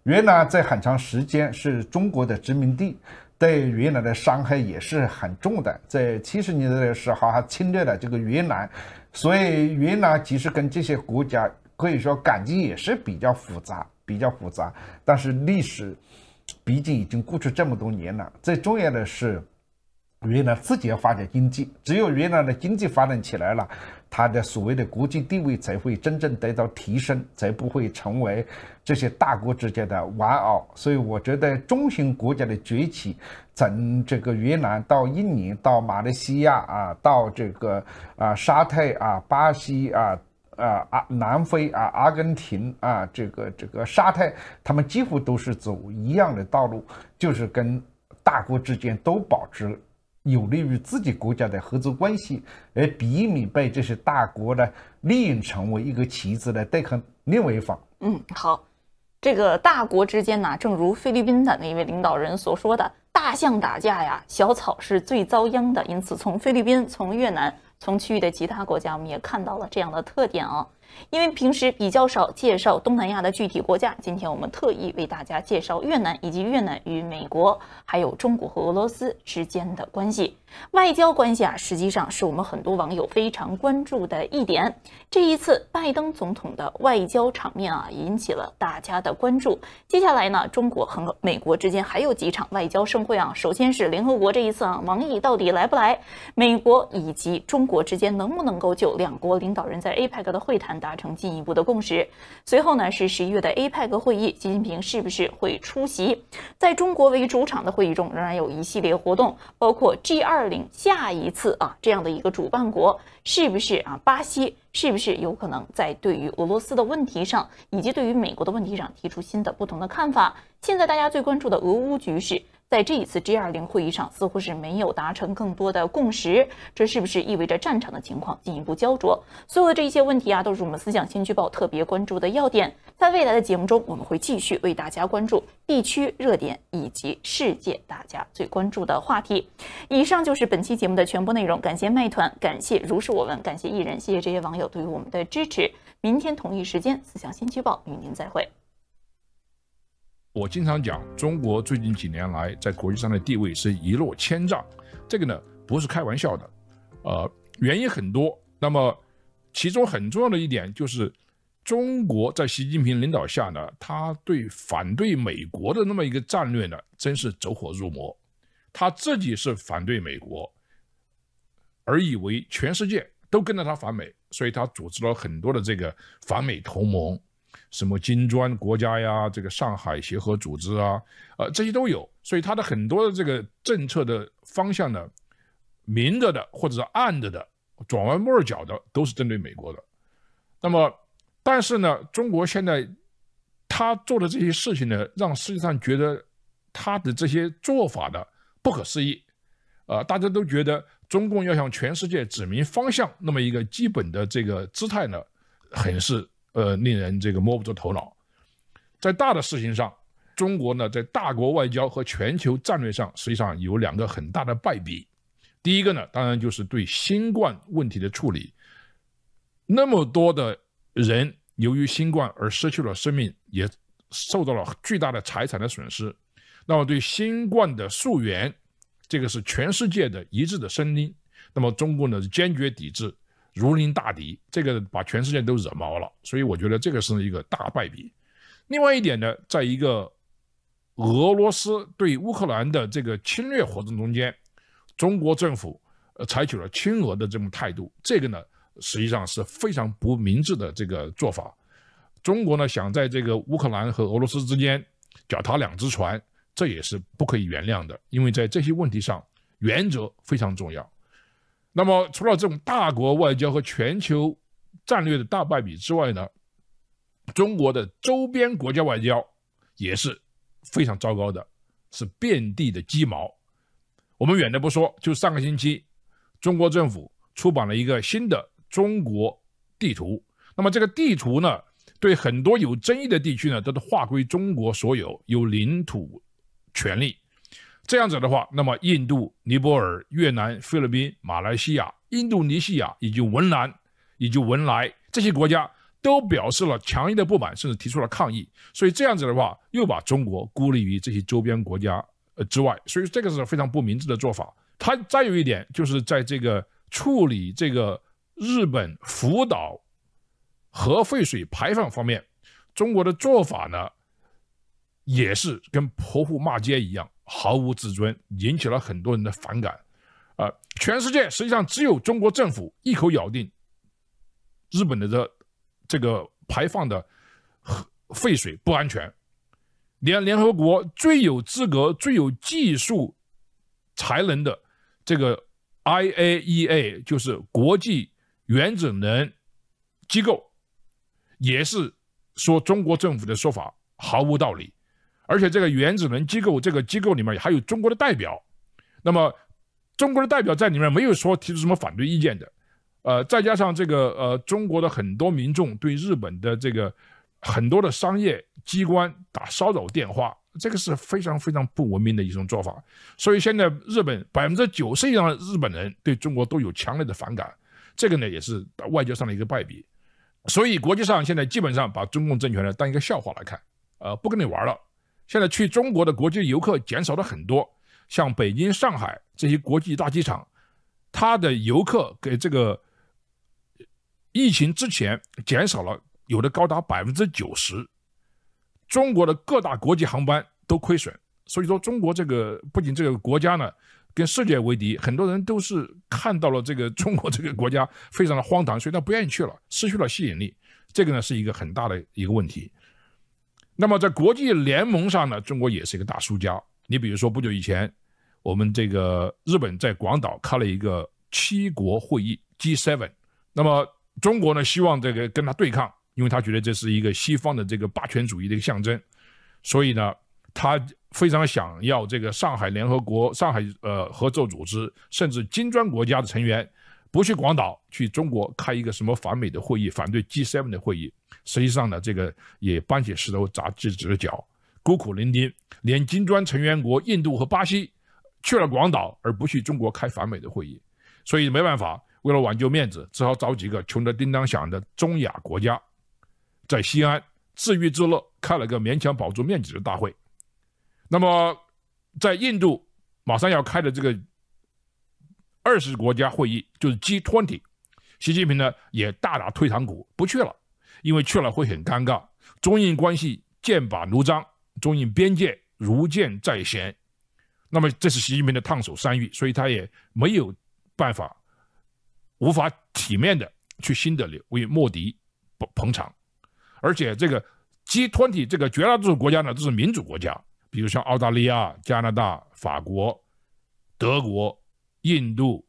越南在很长时间是中国的殖民地，对越南的伤害也是很重的。在七十年代的时候，还侵略了这个越南，所以越南其实跟这些国家可以说感情也是比较复杂，比较复杂。但是历史。毕竟已经过去这么多年了，最重要的是，越南自己要发展经济。只有越南的经济发展起来了，它的所谓的国际地位才会真正得到提升，才不会成为这些大国之间的玩偶。所以，我觉得中型国家的崛起，从这个越南到印尼，到马来西亚啊，到这个啊沙特啊，巴西啊。啊，阿南非啊，阿根廷啊，这个这个沙特，他们几乎都是走一样的道路，就是跟大国之间都保持有利于自己国家的合作关系，而避免被这些大国呢利用成为一个棋子来对抗另外一方。嗯，好，这个大国之间呢，正如菲律宾的那位领导人所说的，“大象打架呀，小草是最遭殃的”。因此，从菲律宾，从越南。从区域的其他国家，我们也看到了这样的特点啊。因为平时比较少介绍东南亚的具体国家，今天我们特意为大家介绍越南以及越南与美国、还有中国和俄罗斯之间的关系。外交关系啊，实际上是我们很多网友非常关注的一点。这一次拜登总统的外交场面啊，引起了大家的关注。接下来呢，中国和美国之间还有几场外交盛会啊。首先是联合国这一次啊，王毅到底来不来？美国以及中国之间能不能够就两国领导人在 APEC 的会谈？达成进一步的共识。随后呢是十一月的 APEC 会议，习近平是不是会出席？在中国为主场的会议中，仍然有一系列活动，包括 G 二零下一次啊这样的一个主办国是不是啊巴西是不是有可能在对于俄罗斯的问题上，以及对于美国的问题上提出新的不同的看法？现在大家最关注的俄乌局势。在这一次 g 二零会议上，似乎是没有达成更多的共识，这是不是意味着战场的情况进一步焦灼？所有的这一些问题啊，都是我们思想新驱报特别关注的要点。在未来的节目中，我们会继续为大家关注地区热点以及世界大家最关注的话题。以上就是本期节目的全部内容，感谢麦团，感谢如是我闻，感谢艺人，谢谢这些网友对于我们的支持。明天同一时间，思想新驱报与您再会。我经常讲，中国最近几年来在国际上的地位是一落千丈，这个呢不是开玩笑的，呃，原因很多。那么其中很重要的一点就是，中国在习近平领导下呢，他对反对美国的那么一个战略呢，真是走火入魔。他自己是反对美国，而以为全世界都跟着他反美，所以他组织了很多的这个反美同盟。什么金砖国家呀，这个上海协和组织啊，呃，这些都有，所以他的很多的这个政策的方向呢，明着的或者是暗着的，转弯抹角的，都是针对美国的。那么，但是呢，中国现在他做的这些事情呢，让世界上觉得他的这些做法的不可思议，呃，大家都觉得中共要向全世界指明方向，那么一个基本的这个姿态呢，很是。呃，令人这个摸不着头脑，在大的事情上，中国呢在大国外交和全球战略上实际上有两个很大的败笔。第一个呢，当然就是对新冠问题的处理，那么多的人由于新冠而失去了生命，也受到了巨大的财产的损失。那么对新冠的溯源，这个是全世界的一致的声音。那么中国呢坚决抵制。如临大敌，这个把全世界都惹毛了，所以我觉得这个是一个大败笔。另外一点呢，在一个俄罗斯对乌克兰的这个侵略活动中间，中国政府呃采取了亲俄的这种态度，这个呢实际上是非常不明智的这个做法。中国呢想在这个乌克兰和俄罗斯之间脚踏两只船，这也是不可以原谅的，因为在这些问题上，原则非常重要。那么，除了这种大国外交和全球战略的大败笔之外呢，中国的周边国家外交也是非常糟糕的，是遍地的鸡毛。我们远的不说，就上个星期，中国政府出版了一个新的中国地图。那么这个地图呢，对很多有争议的地区呢，都是划归中国所有，有领土权利。这样子的话，那么印度、尼泊尔、越南、菲律宾、马来西亚、印度尼西亚以及文南、以及文莱这些国家都表示了强烈的不满，甚至提出了抗议。所以这样子的话，又把中国孤立于这些周边国家呃之外。所以这个是非常不明智的做法。它再有一点，就是在这个处理这个日本福岛核废水排放方面，中国的做法呢，也是跟泼妇骂街一样。毫无自尊，引起了很多人的反感，啊！全世界实际上只有中国政府一口咬定，日本的这这个排放的废水不安全，连联合国最有资格、最有技术才能的这个 IAEA，就是国际原子能机构，也是说中国政府的说法毫无道理。而且这个原子能机构这个机构里面还有中国的代表，那么中国的代表在里面没有说提出什么反对意见的，呃，再加上这个呃中国的很多民众对日本的这个很多的商业机关打骚扰电话，这个是非常非常不文明的一种做法。所以现在日本百分之九十以上的日本人对中国都有强烈的反感，这个呢也是外交上的一个败笔。所以国际上现在基本上把中共政权呢当一个笑话来看，呃，不跟你玩了。现在去中国的国际游客减少了很多，像北京、上海这些国际大机场，它的游客给这个疫情之前减少了，有的高达百分之九十。中国的各大国际航班都亏损，所以说中国这个不仅这个国家呢跟世界为敌，很多人都是看到了这个中国这个国家非常的荒唐，所以他不愿意去了，失去了吸引力。这个呢是一个很大的一个问题。那么在国际联盟上呢，中国也是一个大输家。你比如说不久以前，我们这个日本在广岛开了一个七国会议 （G7），那么中国呢希望这个跟他对抗，因为他觉得这是一个西方的这个霸权主义的一个象征，所以呢他非常想要这个上海联合国、上海呃合作组织，甚至金砖国家的成员。不去广岛，去中国开一个什么反美的会议，反对 G7 的会议，实际上呢，这个也搬起石头砸自己的脚，孤苦伶仃。连金砖成员国印度和巴西去了广岛，而不去中国开反美的会议，所以没办法，为了挽救面子，只好找几个穷得叮当响的中亚国家，在西安自娱自乐，开了个勉强保住面子的大会。那么，在印度马上要开的这个。二十国家会议就是 g twenty，习近平呢也大打退堂鼓，不去了，因为去了会很尴尬。中印关系剑拔弩张，中印边界如箭在弦，那么这是习近平的烫手山芋，所以他也没有办法，无法体面的去新德里为莫迪捧捧场。而且这个 g twenty 这个绝大多数国家呢都是民主国家，比如像澳大利亚、加拿大、法国、德国。印度、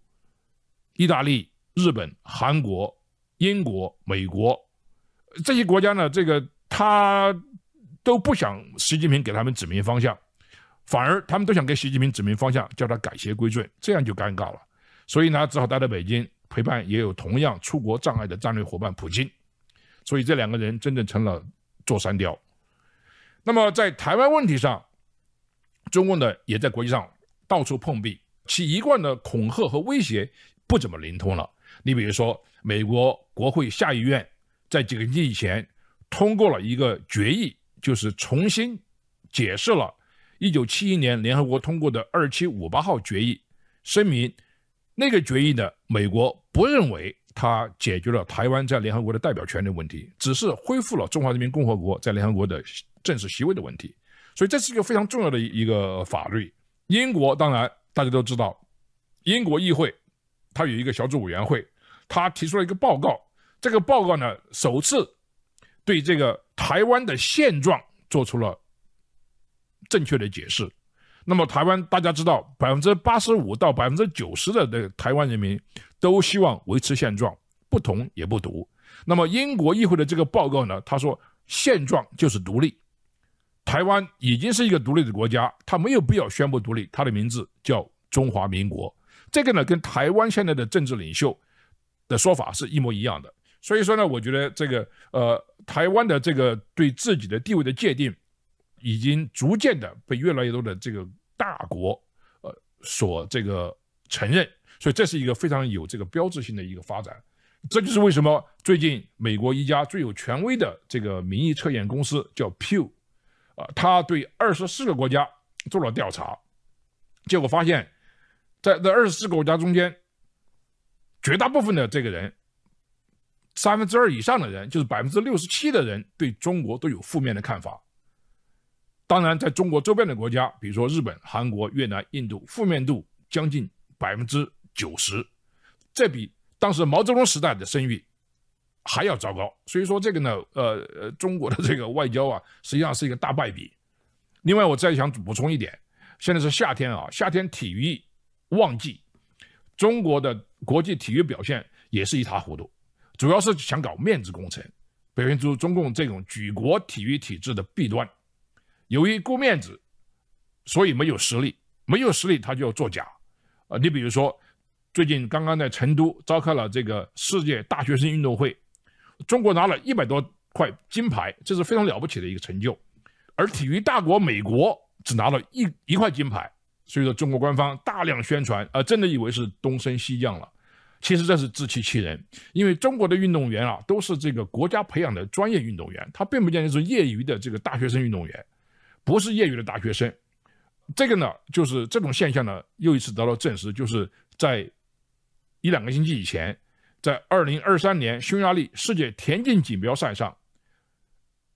意大利、日本、韩国、英国、美国这些国家呢？这个他都不想习近平给他们指明方向，反而他们都想给习近平指明方向，叫他改邪归正，这样就尴尬了。所以，呢，只好待在北京，陪伴也有同样出国障碍的战略伙伴普京。所以，这两个人真正成了坐山雕。那么，在台湾问题上，中共呢，也在国际上到处碰壁。其一贯的恐吓和威胁不怎么灵通了。你比如说，美国国会下议院在几个星期以前通过了一个决议，就是重新解释了1971年联合国通过的2758号决议声明。那个决议呢，美国不认为它解决了台湾在联合国的代表权的问题，只是恢复了中华人民共和国在联合国的正式席位的问题。所以这是一个非常重要的一个法律。英国当然。大家都知道，英国议会它有一个小组委员会，它提出了一个报告。这个报告呢，首次对这个台湾的现状做出了正确的解释。那么，台湾大家知道，百分之八十五到百分之九十的的台湾人民都希望维持现状，不同也不独。那么，英国议会的这个报告呢，他说现状就是独立。台湾已经是一个独立的国家，它没有必要宣布独立，它的名字叫中华民国。这个呢，跟台湾现在的政治领袖的说法是一模一样的。所以说呢，我觉得这个呃，台湾的这个对自己的地位的界定，已经逐渐的被越来越多的这个大国呃所这个承认。所以这是一个非常有这个标志性的一个发展。这就是为什么最近美国一家最有权威的这个民意测验公司叫 Pew。他对二十四个国家做了调查，结果发现，在这二十四个国家中间，绝大部分的这个人，三分之二以上的人，就是百分之六十七的人，对中国都有负面的看法。当然，在中国周边的国家，比如说日本、韩国、越南、印度，负面度将近百分之九十，这比当时毛泽东时代的声誉。还要糟糕，所以说这个呢，呃呃，中国的这个外交啊，实际上是一个大败笔。另外，我再想补充一点，现在是夏天啊，夏天体育旺季，中国的国际体育表现也是一塌糊涂，主要是想搞面子工程，表现出中共这种举国体育体制的弊端。由于顾面子，所以没有实力，没有实力他就要作假，呃，你比如说，最近刚刚在成都召开了这个世界大学生运动会。中国拿了一百多块金牌，这是非常了不起的一个成就，而体育大国美国只拿了一一块金牌，所以说中国官方大量宣传，呃，真的以为是东升西降了，其实这是自欺欺人，因为中国的运动员啊，都是这个国家培养的专业运动员，他并不见得是业余的这个大学生运动员，不是业余的大学生，这个呢，就是这种现象呢，又一次得到证实，就是在一两个星期以前。在二零二三年匈牙利世界田径锦标赛上，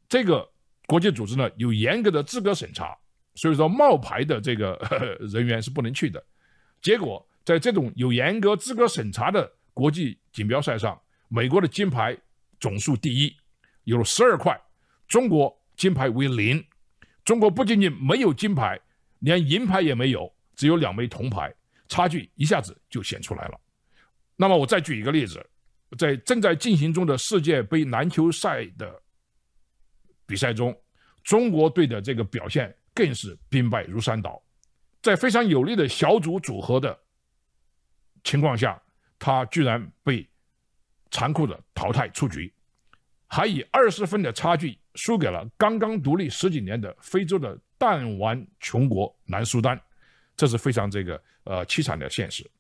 这个国际组织呢有严格的资格审查，所以说冒牌的这个 人员是不能去的。结果，在这种有严格资格审查的国际锦标赛上，美国的金牌总数第一，有十二块，中国金牌为零，中国不仅仅没有金牌，连银牌也没有，只有两枚铜牌，差距一下子就显出来了。那么我再举一个例子，在正在进行中的世界杯篮球赛的比赛中，中国队的这个表现更是兵败如山倒，在非常有利的小组组合的情况下，他居然被残酷的淘汰出局，还以二十分的差距输给了刚刚独立十几年的非洲的弹丸穷国南苏丹，这是非常这个呃凄惨的现实。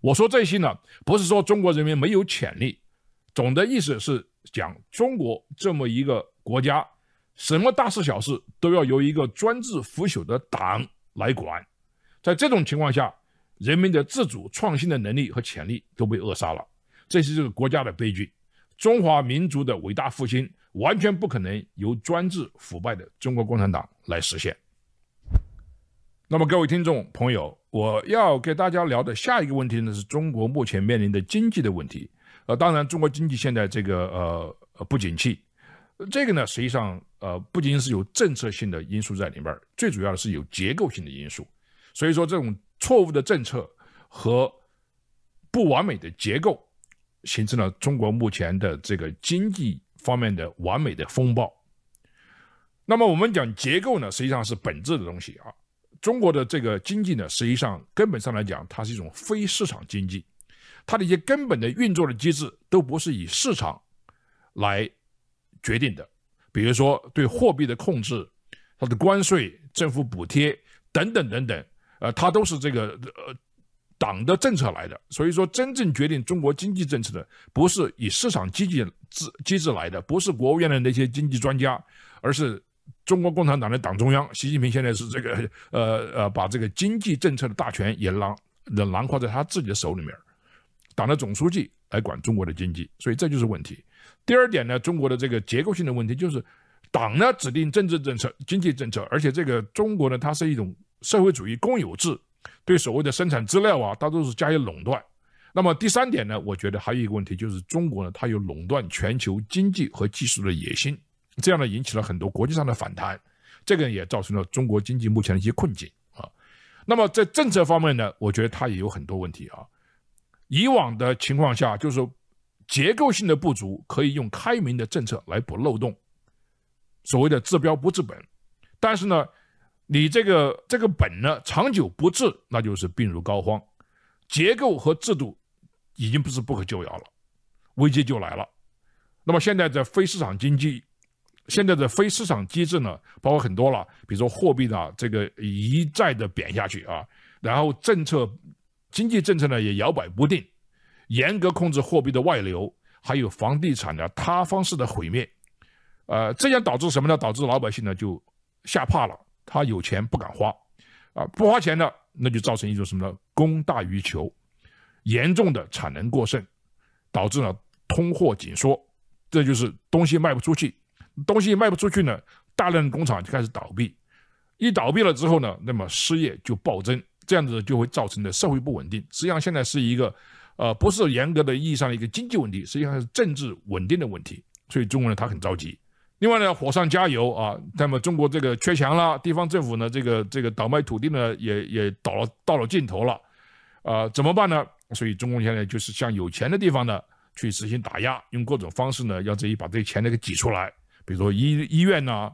我说这些呢，不是说中国人民没有潜力，总的意思是讲中国这么一个国家，什么大事小事都要由一个专制腐朽的党来管，在这种情况下，人民的自主创新的能力和潜力都被扼杀了，这是这个国家的悲剧。中华民族的伟大复兴完全不可能由专制腐败的中国共产党来实现。那么，各位听众朋友。我要给大家聊的下一个问题呢，是中国目前面临的经济的问题。呃，当然，中国经济现在这个呃不景气，这个呢，实际上呃，不仅是有政策性的因素在里面，最主要的是有结构性的因素。所以说，这种错误的政策和不完美的结构，形成了中国目前的这个经济方面的完美的风暴。那么，我们讲结构呢，实际上是本质的东西啊。中国的这个经济呢，实际上根本上来讲，它是一种非市场经济，它的一些根本的运作的机制都不是以市场来决定的。比如说对货币的控制、它的关税、政府补贴等等等等，呃，它都是这个呃党的政策来的。所以说，真正决定中国经济政策的，不是以市场经济制机制来的，不是国务院的那些经济专家，而是。中国共产党的党中央，习近平现在是这个 呃呃，把这个经济政策的大权也囊囊括在他自己的手里面，党的总书记来管中国的经济，所以这就是问题。第二点呢，中国的这个结构性的问题就是，党呢指定政治政策、经济政策，而且这个中国呢，它是一种社会主义公有制，对所谓的生产资料啊，它都是加以垄断。那么第三点呢，我觉得还有一个问题就是，中国呢，它有垄断全球经济和技术的野心。这样呢，引起了很多国际上的反弹，这个也造成了中国经济目前的一些困境啊。那么在政策方面呢，我觉得它也有很多问题啊。以往的情况下，就是结构性的不足可以用开明的政策来补漏洞，所谓的治标不治本。但是呢，你这个这个本呢，长久不治，那就是病入膏肓。结构和制度已经不是不可救药了，危机就来了。那么现在在非市场经济。现在的非市场机制呢，包括很多了，比如说货币呢，这个一再的贬下去啊，然后政策、经济政策呢也摇摆不定，严格控制货币的外流，还有房地产的塌方式的毁灭，呃，这样导致什么呢？导致老百姓呢就吓怕了，他有钱不敢花，啊，不花钱呢，那就造成一种什么呢？供大于求，严重的产能过剩，导致了通货紧缩，这就是东西卖不出去。东西卖不出去呢，大量的工厂就开始倒闭，一倒闭了之后呢，那么失业就暴增，这样子就会造成的社会不稳定。实际上现在是一个，呃，不是严格的意义上的一个经济问题，实际上是政治稳定的问题。所以中国人他很着急。另外呢，火上加油啊，那么中国这个缺钱了，地方政府呢，这个这个倒卖土地呢，也也倒到了尽头了，啊，怎么办呢？所以中共现在就是向有钱的地方呢去实行打压，用各种方式呢，要这把这些钱呢给挤出来。比如说医医院呐、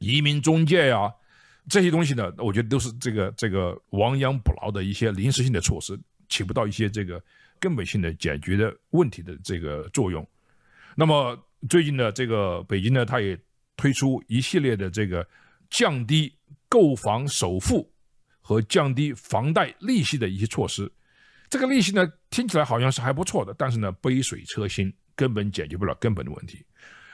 移民中介呀这些东西呢，我觉得都是这个这个亡羊补牢的一些临时性的措施，起不到一些这个根本性的解决的问题的这个作用。那么最近呢，这个北京呢，它也推出一系列的这个降低购房首付和降低房贷利息的一些措施。这个利息呢，听起来好像是还不错的，但是呢，杯水车薪，根本解决不了根本的问题。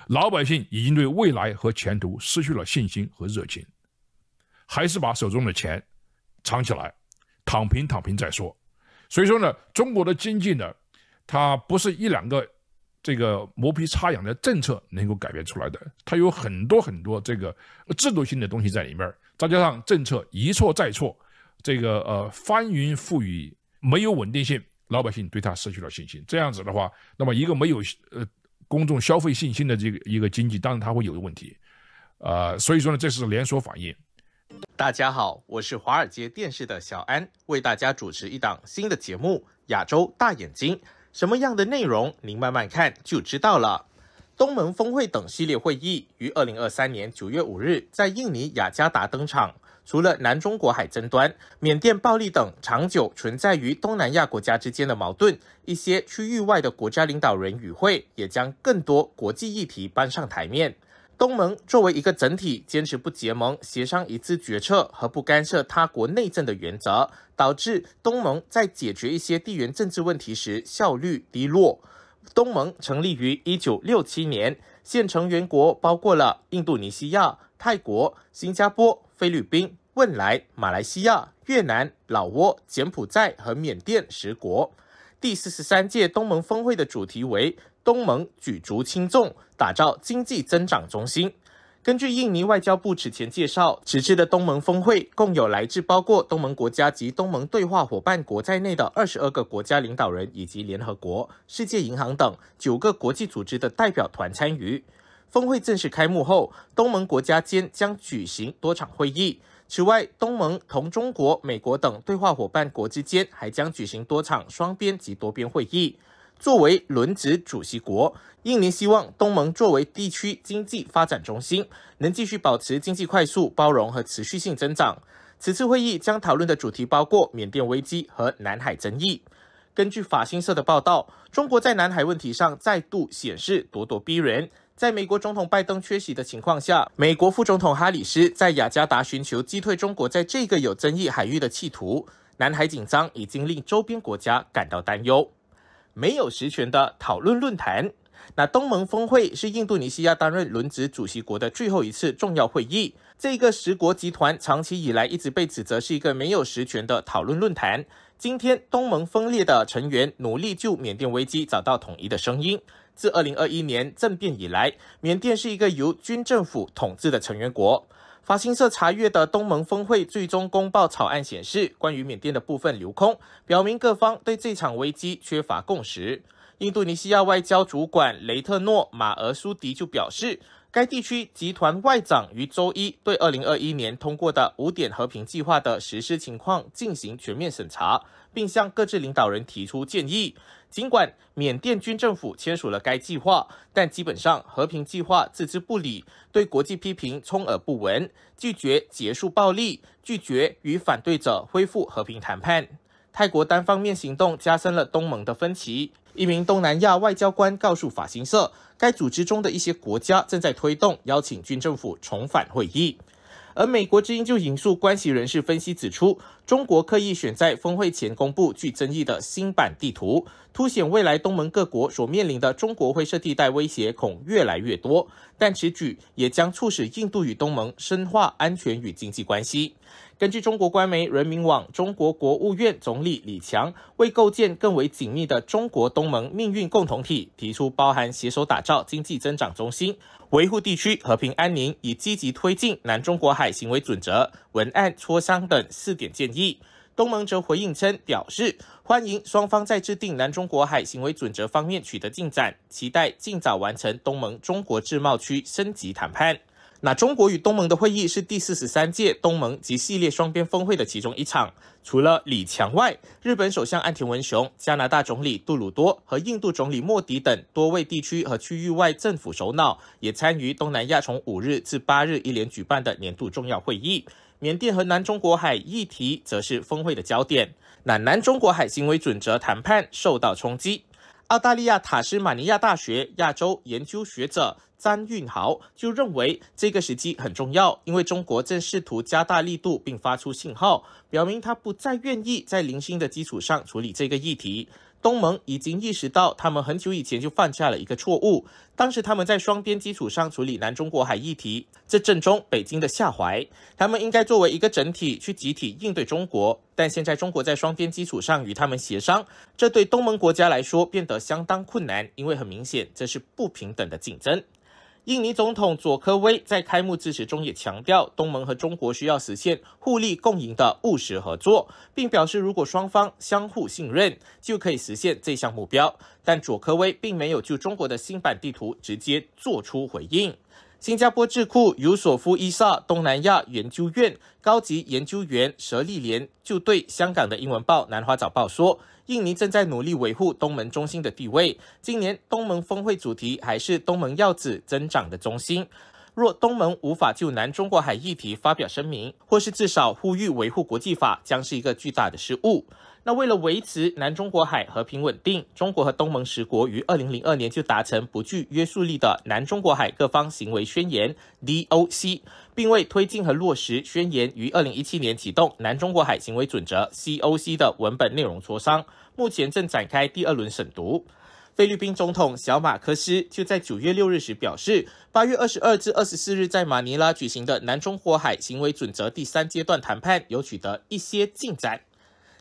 老百姓已经对未来和前途失去了信心和热情，还是把手中的钱藏起来，躺平躺平再说。所以说呢，中国的经济呢，它不是一两个这个磨皮擦痒的政策能够改变出来的，它有很多很多这个制度性的东西在里面，再加上政策一错再错，这个呃翻云覆雨没有稳定性，老百姓对它失去了信心。这样子的话，那么一个没有呃。公众消费信心的这个一个经济，当然它会有的问题，呃，所以说呢，这是连锁反应。大家好，我是华尔街电视的小安，为大家主持一档新的节目《亚洲大眼睛》，什么样的内容您慢慢看就知道了。东盟峰会等系列会议于二零二三年九月五日在印尼雅加达登场。除了南中国海争端、缅甸暴力等长久存在于东南亚国家之间的矛盾，一些区域外的国家领导人与会，也将更多国际议题搬上台面。东盟作为一个整体，坚持不结盟、协商一致决策和不干涉他国内政的原则，导致东盟在解决一些地缘政治问题时效率低落。东盟成立于一九六七年，现成员国包括了印度尼西亚、泰国、新加坡。菲律宾、未莱、马来西亚、越南、老挝、柬埔寨和缅甸十国。第四十三届东盟峰会的主题为“东盟举足轻重，打造经济增长中心”。根据印尼外交部此前介绍，此次的东盟峰会共有来自包括东盟国家及东盟对话伙伴国在内的二十二个国家领导人，以及联合国、世界银行等九个国际组织的代表团参与。峰会正式开幕后，东盟国家间将举行多场会议。此外，东盟同中国、美国等对话伙伴国之间还将举行多场双边及多边会议。作为轮值主席国，印尼希望东盟作为地区经济发展中心，能继续保持经济快速、包容和持续性增长。此次会议将讨论的主题包括缅甸危机和南海争议。根据法新社的报道，中国在南海问题上再度显示咄咄逼人。在美国总统拜登缺席的情况下，美国副总统哈里斯在雅加达寻求击退中国在这个有争议海域的企图。南海紧张已经令周边国家感到担忧。没有实权的讨论论坛，那东盟峰会是印度尼西亚担任轮值主席国的最后一次重要会议。这个十国集团长期以来一直被指责是一个没有实权的讨论论坛。今天，东盟分裂的成员努力就缅甸危机找到统一的声音。自2021年政变以来，缅甸是一个由军政府统治的成员国。法新社查阅的东盟峰会最终公报草案显示，关于缅甸的部分留空，表明各方对这场危机缺乏共识。印度尼西亚外交主管雷特诺马尔苏迪就表示，该地区集团外长于周一对2021年通过的五点和平计划的实施情况进行全面审查，并向各自领导人提出建议。尽管缅甸军政府签署了该计划，但基本上和平计划置之不理，对国际批评充耳不闻，拒绝结束暴力，拒绝与反对者恢复和平谈判。泰国单方面行动加深了东盟的分歧。一名东南亚外交官告诉法新社，该组织中的一些国家正在推动邀请军政府重返会议。而美国之音就引述关系人士分析指出，中国刻意选在峰会前公布具争议的新版地图，凸显未来东盟各国所面临的中国灰色地带威胁恐越来越多。但此举也将促使印度与东盟深化安全与经济关系。根据中国官媒人民网，中国国务院总理李强为构建更为紧密的中国东盟命运共同体，提出包含携手打造经济增长中心。维护地区和平安宁，以积极推进南中国海行为准则文案磋商等四点建议。东盟则回应称，表示欢迎双方在制定南中国海行为准则方面取得进展，期待尽早完成东盟中国自贸区升级谈判。那中国与东盟的会议是第四十三届东盟及系列双边峰会的其中一场。除了李强外，日本首相岸田文雄、加拿大总理杜鲁多和印度总理莫迪等多位地区和区域外政府首脑也参与东南亚从五日至八日一连举办的年度重要会议。缅甸和南中国海议题则是峰会的焦点。那南中国海行为准则谈判受到冲击。澳大利亚塔斯马尼亚大学亚洲研究学者詹运豪就认为，这个时机很重要，因为中国正试图加大力度，并发出信号，表明他不再愿意在零星的基础上处理这个议题。东盟已经意识到，他们很久以前就犯下了一个错误。当时他们在双边基础上处理南中国海议题，这正中北京的下怀。他们应该作为一个整体去集体应对中国，但现在中国在双边基础上与他们协商，这对东盟国家来说变得相当困难，因为很明显这是不平等的竞争。印尼总统佐科威在开幕致辞中也强调，东盟和中国需要实现互利共赢的务实合作，并表示，如果双方相互信任，就可以实现这项目标。但佐科威并没有就中国的新版地图直接做出回应。新加坡智库尤索夫伊萨东南亚研究院高级研究员佘利莲就对香港的英文报《南华早报》说：“印尼正在努力维护东盟中心的地位。今年东盟峰会主题还是东盟要子增长的中心。”若东盟无法就南中国海议题发表声明，或是至少呼吁维护国际法，将是一个巨大的失误。那为了维持南中国海和平稳定，中国和东盟十国于二零零二年就达成不具约束力的南中国海各方行为宣言 （DOC），并为推进和落实宣言，于二零一七年启动南中国海行为准则 （COC） 的文本内容磋商，目前正展开第二轮审读。菲律宾总统小马克思就在九月六日时表示，八月二十二至二十四日在马尼拉举行的南中火海行为准则第三阶段谈判有取得一些进展。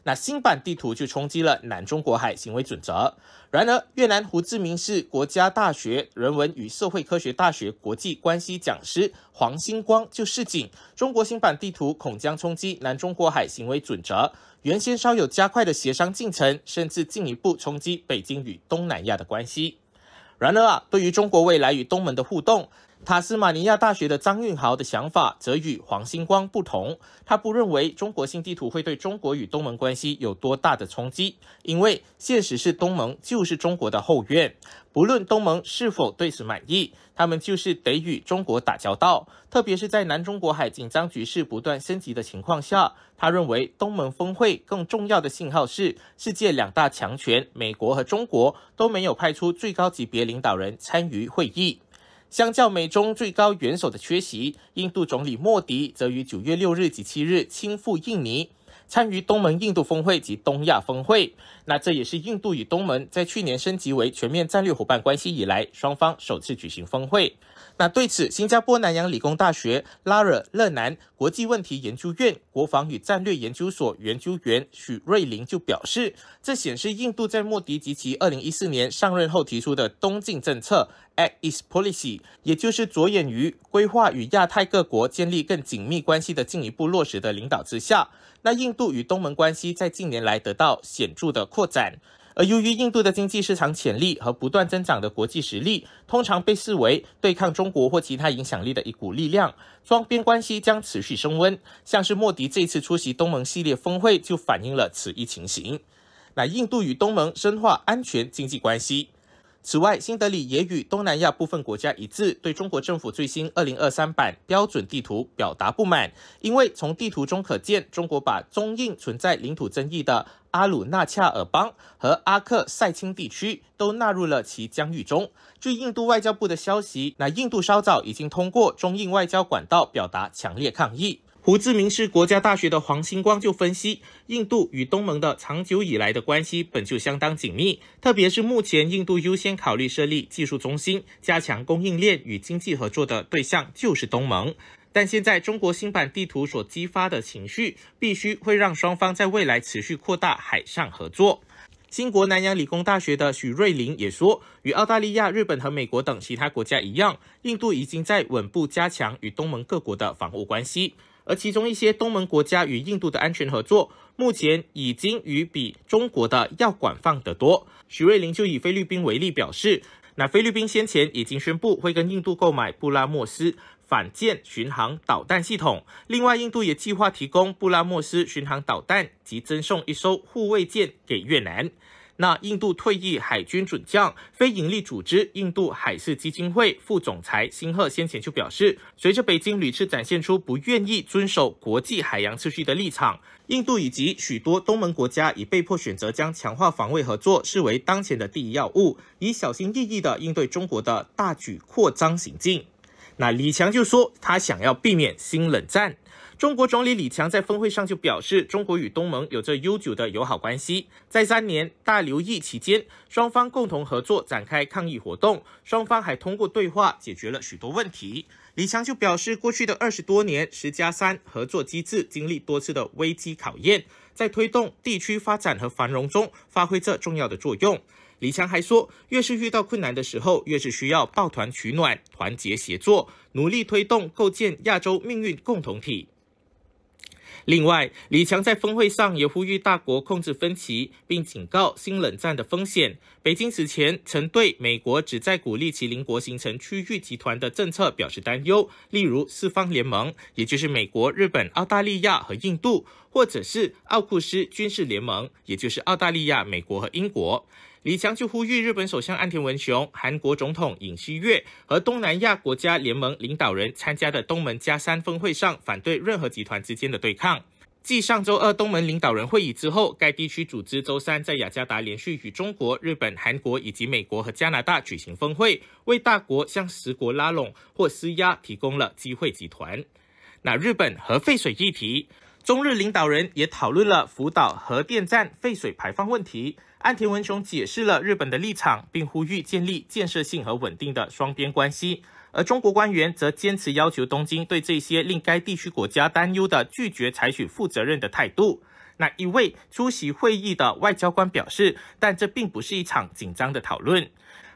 那新版地图就冲击了南中国海行为准则。然而，越南胡志明市国家大学人文与社会科学大学国际关系讲师黄星光就示警，中国新版地图恐将冲击南中国海行为准则。原先稍有加快的协商进程，甚至进一步冲击北京与东南亚的关系。然而啊，对于中国未来与东盟的互动，塔斯马尼亚大学的张运豪的想法则与黄星光不同，他不认为中国新地图会对中国与东盟关系有多大的冲击，因为现实是东盟就是中国的后院，不论东盟是否对此满意，他们就是得与中国打交道。特别是在南中国海紧张局势不断升级的情况下，他认为东盟峰会更重要的信号是世界两大强权美国和中国都没有派出最高级别领导人参与会议。相较美中最高元首的缺席，印度总理莫迪则于九月六日及七日亲赴印尼。参与东盟印度峰会及东亚峰会，那这也是印度与东盟在去年升级为全面战略伙伴关系以来，双方首次举行峰会。那对此，新加坡南洋理工大学拉尔勒南国际问题研究院国防与战略研究所研究员许瑞林就表示，这显示印度在莫迪及其2014年上任后提出的“东进政策 a t East Policy），也就是着眼于规划与亚太各国建立更紧密关系的进一步落实的领导之下。那印度与东盟关系在近年来得到显著的扩展，而由于印度的经济市场潜力和不断增长的国际实力，通常被视为对抗中国或其他影响力的一股力量。双边关系将持续升温，像是莫迪这次出席东盟系列峰会就反映了此一情形。那印度与东盟深化安全经济关系。此外，新德里也与东南亚部分国家一致，对中国政府最新二零二三版标准地图表达不满，因为从地图中可见，中国把中印存在领土争议的阿鲁纳恰尔邦和阿克塞钦地区都纳入了其疆域中。据印度外交部的消息，那印度稍早已经通过中印外交管道表达强烈抗议。胡志明市国家大学的黄星光就分析，印度与东盟的长久以来的关系本就相当紧密，特别是目前印度优先考虑设立技术中心，加强供应链与经济合作的对象就是东盟。但现在中国新版地图所激发的情绪，必须会让双方在未来持续扩大海上合作。新国南洋理工大学的许瑞林也说，与澳大利亚、日本和美国等其他国家一样，印度已经在稳步加强与东盟各国的防务关系。而其中一些东盟国家与印度的安全合作，目前已经与比中国的要广泛得多。许瑞林就以菲律宾为例表示，那菲律宾先前已经宣布会跟印度购买布拉莫斯反舰巡航导弹系统，另外印度也计划提供布拉莫斯巡航导弹及赠送一艘护卫舰给越南。那印度退役海军准将、非营利组织印度海事基金会副总裁辛赫先前就表示，随着北京屡次展现出不愿意遵守国际海洋秩序的立场，印度以及许多东盟国家已被迫选择将强化防卫合作视为当前的第一要务，以小心翼翼地应对中国的大举扩张行径。那李强就说，他想要避免新冷战。中国总理李强在峰会上就表示，中国与东盟有着悠久的友好关系。在三年大流疫期间，双方共同合作展开抗疫活动，双方还通过对话解决了许多问题。李强就表示，过去的二十多年，十加三合作机制经历多次的危机考验，在推动地区发展和繁荣中发挥着重要的作用。李强还说，越是遇到困难的时候，越是需要抱团取暖、团结协作，努力推动构建亚洲命运共同体。另外，李强在峰会上也呼吁大国控制分歧，并警告新冷战的风险。北京此前曾对美国旨在鼓励其邻国形成区域集团的政策表示担忧，例如四方联盟，也就是美国、日本、澳大利亚和印度，或者是奥库斯军事联盟，也就是澳大利亚、美国和英国。李强就呼吁日本首相安田文雄、韩国总统尹锡悦和东南亚国家联盟领导人参加的东门加三峰会上反对任何集团之间的对抗。继上周二东门领导人会议之后，该地区组织周三在雅加达连续与中国、日本、韩国以及美国和加拿大举行峰会，为大国向十国拉拢或施压提供了机会。集团。那日本核废水议题，中日领导人也讨论了福岛核电站废水排放问题。安田文雄解释了日本的立场，并呼吁建立建设性和稳定的双边关系。而中国官员则坚持要求东京对这些令该地区国家担忧的拒绝采取负责任的态度。那一位出席会议的外交官表示，但这并不是一场紧张的讨论。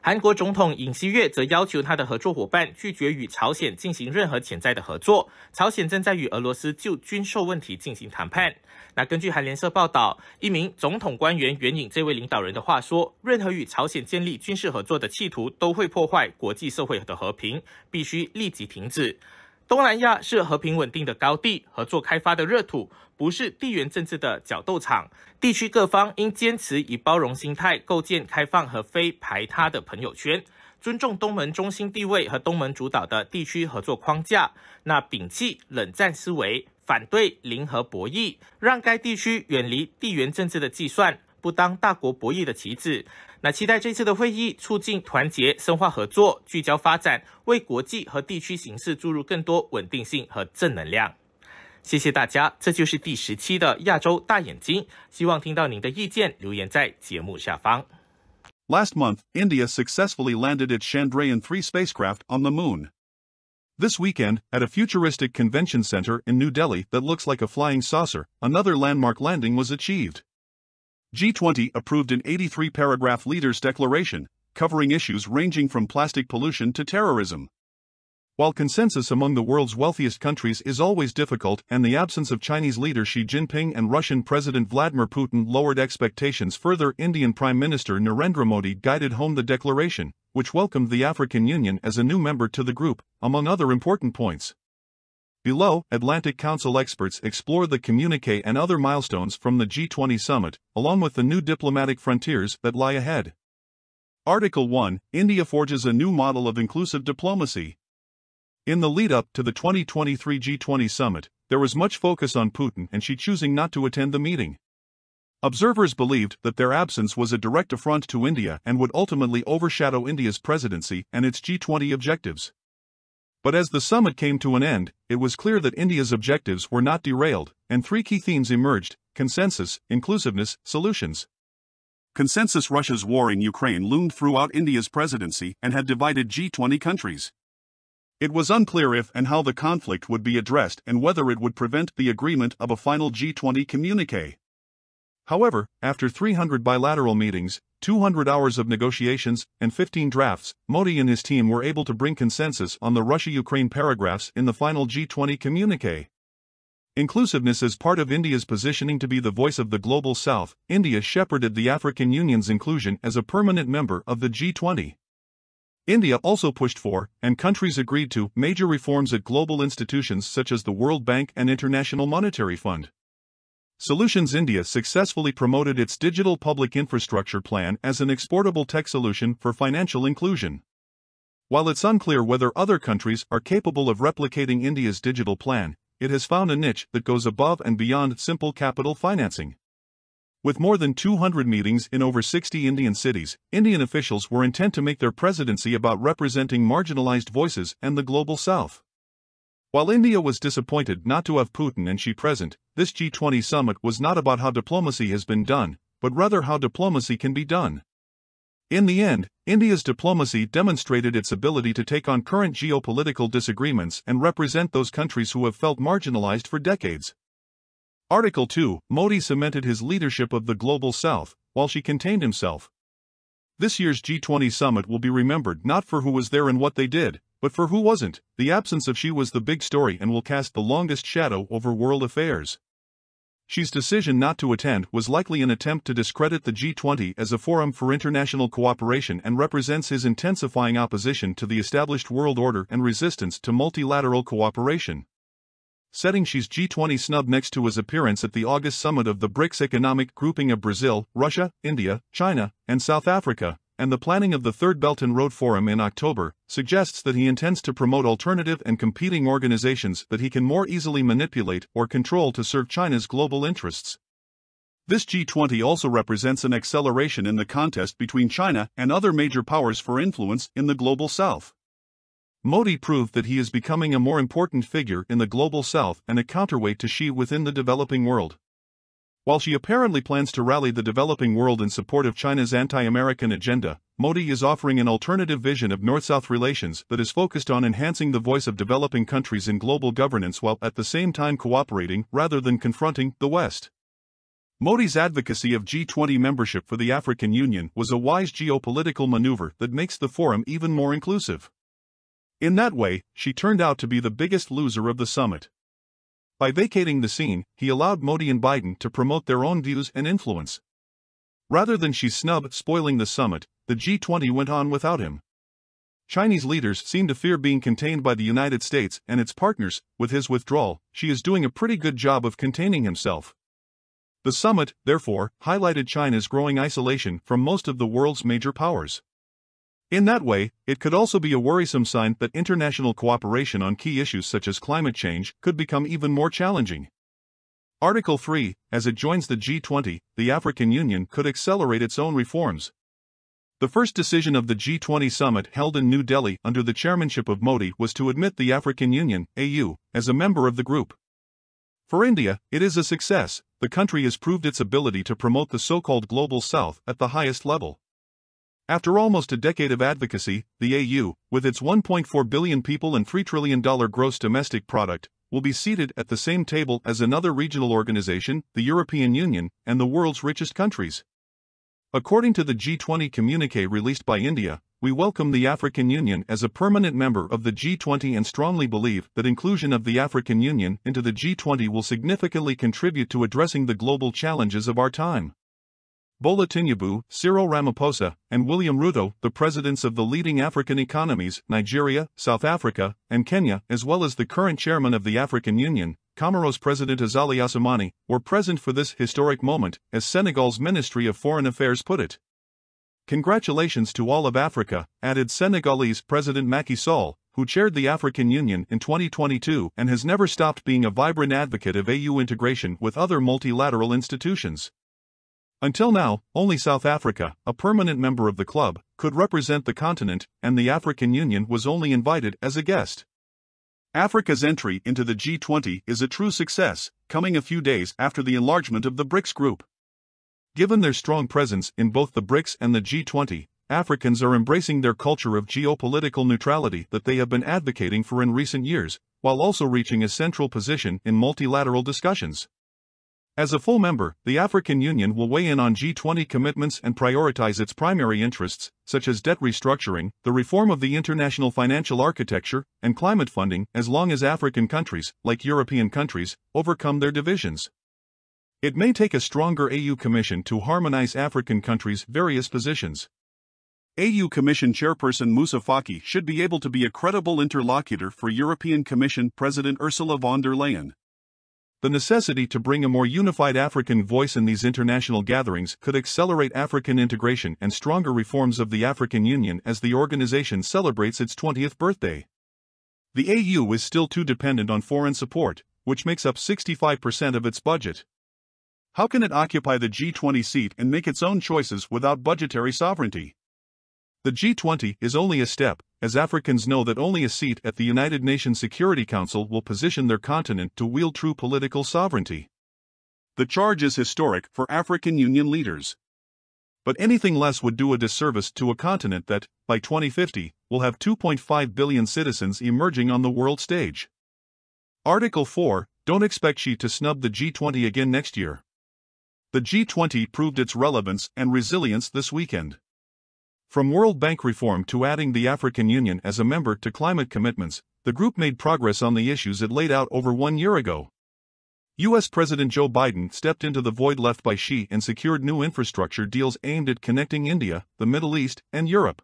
韩国总统尹锡悦则要求他的合作伙伴拒绝与朝鲜进行任何潜在的合作。朝鲜正在与俄罗斯就军售问题进行谈判。那根据韩联社报道，一名总统官员援引这位领导人的话说：“任何与朝鲜建立军事合作的企图都会破坏国际社会的和平，必须立即停止。”东南亚是和平稳定的高地，合作开发的热土，不是地缘政治的角斗场。地区各方应坚持以包容心态，构建开放和非排他的朋友圈，尊重东盟中心地位和东盟主导的地区合作框架。那摒弃冷战思维，反对零和博弈，让该地区远离地缘政治的计算。不当大国博弈的旗帜。那期待这次的会议促进团结、深化合作、聚焦发展，为国际和地区形势注入更多稳定性和正能量。谢谢大家，这就是第十期的亚洲大眼睛。希望听到您的意见，留言在节目下方。Last month, India successfully landed its Chandrayaan-3 spacecraft on the moon. This weekend, at a futuristic convention center in New Delhi that looks like a flying saucer, another landmark landing was achieved. G20 approved an 83 paragraph leaders' declaration, covering issues ranging from plastic pollution to terrorism. While consensus among the world's wealthiest countries is always difficult and the absence of Chinese leader Xi Jinping and Russian President Vladimir Putin lowered expectations further, Indian Prime Minister Narendra Modi guided home the declaration, which welcomed the African Union as a new member to the group, among other important points. Below, Atlantic Council experts explore the communique and other milestones from the G20 summit, along with the new diplomatic frontiers that lie ahead. Article 1 India forges a new model of inclusive diplomacy. In the lead up to the 2023 G20 summit, there was much focus on Putin and she choosing not to attend the meeting. Observers believed that their absence was a direct affront to India and would ultimately overshadow India's presidency and its G20 objectives. But as the summit came to an end, it was clear that India's objectives were not derailed, and three key themes emerged consensus, inclusiveness, solutions. Consensus Russia's war in Ukraine loomed throughout India's presidency and had divided G20 countries. It was unclear if and how the conflict would be addressed and whether it would prevent the agreement of a final G20 communique. However, after 300 bilateral meetings, 200 hours of negotiations, and 15 drafts, Modi and his team were able to bring consensus on the Russia-Ukraine paragraphs in the final G20 communique. Inclusiveness is part of India's positioning to be the voice of the global south, India shepherded the African Union's inclusion as a permanent member of the G20. India also pushed for, and countries agreed to, major reforms at global institutions such as the World Bank and International Monetary Fund. Solutions India successfully promoted its digital public infrastructure plan as an exportable tech solution for financial inclusion. While it's unclear whether other countries are capable of replicating India's digital plan, it has found a niche that goes above and beyond simple capital financing. With more than 200 meetings in over 60 Indian cities, Indian officials were intent to make their presidency about representing marginalized voices and the global south. While India was disappointed not to have Putin and she present, this G20 summit was not about how diplomacy has been done, but rather how diplomacy can be done. In the end, India's diplomacy demonstrated its ability to take on current geopolitical disagreements and represent those countries who have felt marginalized for decades. Article 2 Modi cemented his leadership of the global south, while she contained himself. This year's G20 summit will be remembered not for who was there and what they did, but for who wasn't, the absence of she was the big story and will cast the longest shadow over world affairs. Xi's decision not to attend was likely an attempt to discredit the G20 as a forum for international cooperation and represents his intensifying opposition to the established world order and resistance to multilateral cooperation. Setting Xi's G20 snub next to his appearance at the August summit of the BRICS economic grouping of Brazil, Russia, India, China, and South Africa, and the planning of the Third Belt and Road Forum in October, suggests that he intends to promote alternative and competing organizations that he can more easily manipulate or control to serve China's global interests. This G20 also represents an acceleration in the contest between China and other major powers for influence in the global south. Modi proved that he is becoming a more important figure in the global south and a counterweight to Xi within the developing world. While she apparently plans to rally the developing world in support of China's anti-American agenda, Modi is offering an alternative vision of North-South relations that is focused on enhancing the voice of developing countries in global governance while at the same time cooperating rather than confronting the West. Modi's advocacy of G20 membership for the African Union was a wise geopolitical maneuver that makes the forum even more inclusive. In that way, she turned out to be the biggest loser of the summit. By vacating the scene, he allowed Modi and Biden to promote their own views and influence. Rather than she snub spoiling the summit, the G20 went on without him. Chinese leaders seem to fear being contained by the United States and its partners. With his withdrawal, she is doing a pretty good job of containing himself. The summit, therefore, highlighted China's growing isolation from most of the world's major powers. In that way, it could also be a worrisome sign that international cooperation on key issues such as climate change could become even more challenging. Article 3 As it joins the G20, the African Union could accelerate its own reforms. The first decision of the G20 summit held in New Delhi under the chairmanship of Modi was to admit the African Union AU, as a member of the group. For India, it is a success, the country has proved its ability to promote the so called Global South at the highest level. After almost a decade of advocacy, the AU, with its 1.4 billion people and $3 trillion gross domestic product, will be seated at the same table as another regional organization, the European Union, and the world's richest countries. According to the G20 communique released by India, we welcome the African Union as a permanent member of the G20 and strongly believe that inclusion of the African Union into the G20 will significantly contribute to addressing the global challenges of our time. Bola Tinubu, Cyril Ramaphosa, and William Ruto, the presidents of the leading African economies, Nigeria, South Africa, and Kenya, as well as the current chairman of the African Union, Comoros President Azali Assoumani, were present for this historic moment, as Senegal's Ministry of Foreign Affairs put it. Congratulations to all of Africa, added Senegalese President Macky Sall, who chaired the African Union in 2022 and has never stopped being a vibrant advocate of AU integration with other multilateral institutions. Until now, only South Africa, a permanent member of the club, could represent the continent, and the African Union was only invited as a guest. Africa's entry into the G20 is a true success, coming a few days after the enlargement of the BRICS group. Given their strong presence in both the BRICS and the G20, Africans are embracing their culture of geopolitical neutrality that they have been advocating for in recent years, while also reaching a central position in multilateral discussions. As a full member, the African Union will weigh in on G20 commitments and prioritize its primary interests, such as debt restructuring, the reform of the international financial architecture, and climate funding, as long as African countries, like European countries, overcome their divisions. It may take a stronger AU Commission to harmonize African countries' various positions. AU Commission Chairperson Moussa Faki should be able to be a credible interlocutor for European Commission President Ursula von der Leyen. The necessity to bring a more unified African voice in these international gatherings could accelerate African integration and stronger reforms of the African Union as the organization celebrates its 20th birthday. The AU is still too dependent on foreign support, which makes up 65% of its budget. How can it occupy the G20 seat and make its own choices without budgetary sovereignty? The G20 is only a step, as Africans know that only a seat at the United Nations Security Council will position their continent to wield true political sovereignty. The charge is historic for African Union leaders. But anything less would do a disservice to a continent that, by 2050, will have 2.5 billion citizens emerging on the world stage. Article 4 Don't expect she to snub the G20 again next year. The G20 proved its relevance and resilience this weekend. From World Bank reform to adding the African Union as a member to climate commitments, the group made progress on the issues it laid out over one year ago. U.S. President Joe Biden stepped into the void left by Xi and secured new infrastructure deals aimed at connecting India, the Middle East, and Europe.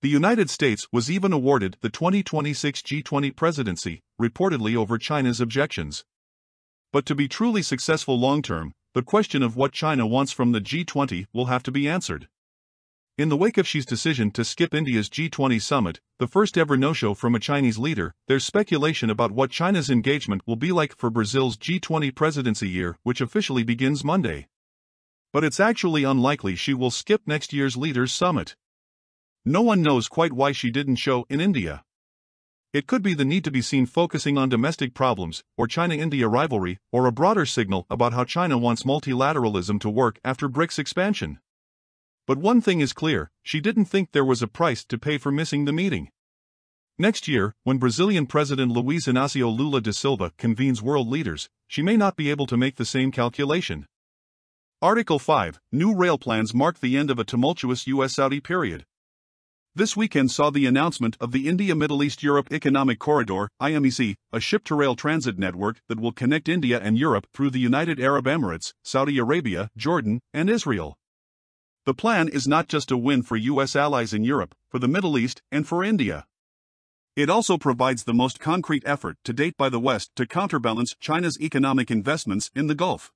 The United States was even awarded the 2026 G20 presidency, reportedly over China's objections. But to be truly successful long term, the question of what China wants from the G20 will have to be answered. In the wake of Xi's decision to skip India's G20 summit, the first ever no-show from a Chinese leader, there's speculation about what China's engagement will be like for Brazil's G20 presidency year, which officially begins Monday. But it's actually unlikely she will skip next year's leaders' summit. No one knows quite why she didn't show in India. It could be the need to be seen focusing on domestic problems, or China-India rivalry, or a broader signal about how China wants multilateralism to work after BRICS expansion. But one thing is clear, she didn't think there was a price to pay for missing the meeting. Next year, when Brazilian President Luiz Inácio Lula da Silva convenes world leaders, she may not be able to make the same calculation. Article 5 New rail plans mark the end of a tumultuous U.S. Saudi period. This weekend saw the announcement of the India Middle East Europe Economic Corridor, IMEC, a ship to rail transit network that will connect India and Europe through the United Arab Emirates, Saudi Arabia, Jordan, and Israel. The plan is not just a win for U.S. allies in Europe, for the Middle East, and for India. It also provides the most concrete effort to date by the West to counterbalance China's economic investments in the Gulf.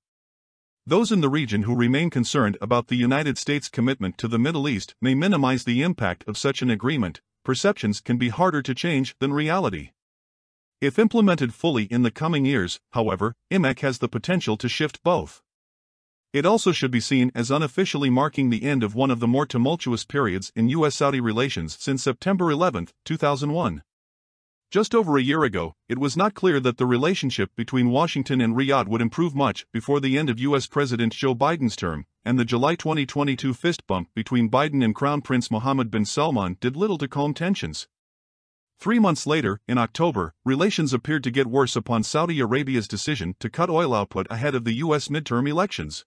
Those in the region who remain concerned about the United States' commitment to the Middle East may minimize the impact of such an agreement, perceptions can be harder to change than reality. If implemented fully in the coming years, however, IMEC has the potential to shift both. It also should be seen as unofficially marking the end of one of the more tumultuous periods in U.S.-Saudi relations since September 11, 2001. Just over a year ago, it was not clear that the relationship between Washington and Riyadh would improve much before the end of U.S. President Joe Biden's term, and the July 2022 fist bump between Biden and Crown Prince Mohammed bin Salman did little to calm tensions. Three months later, in October, relations appeared to get worse upon Saudi Arabia's decision to cut oil output ahead of the U.S. midterm elections.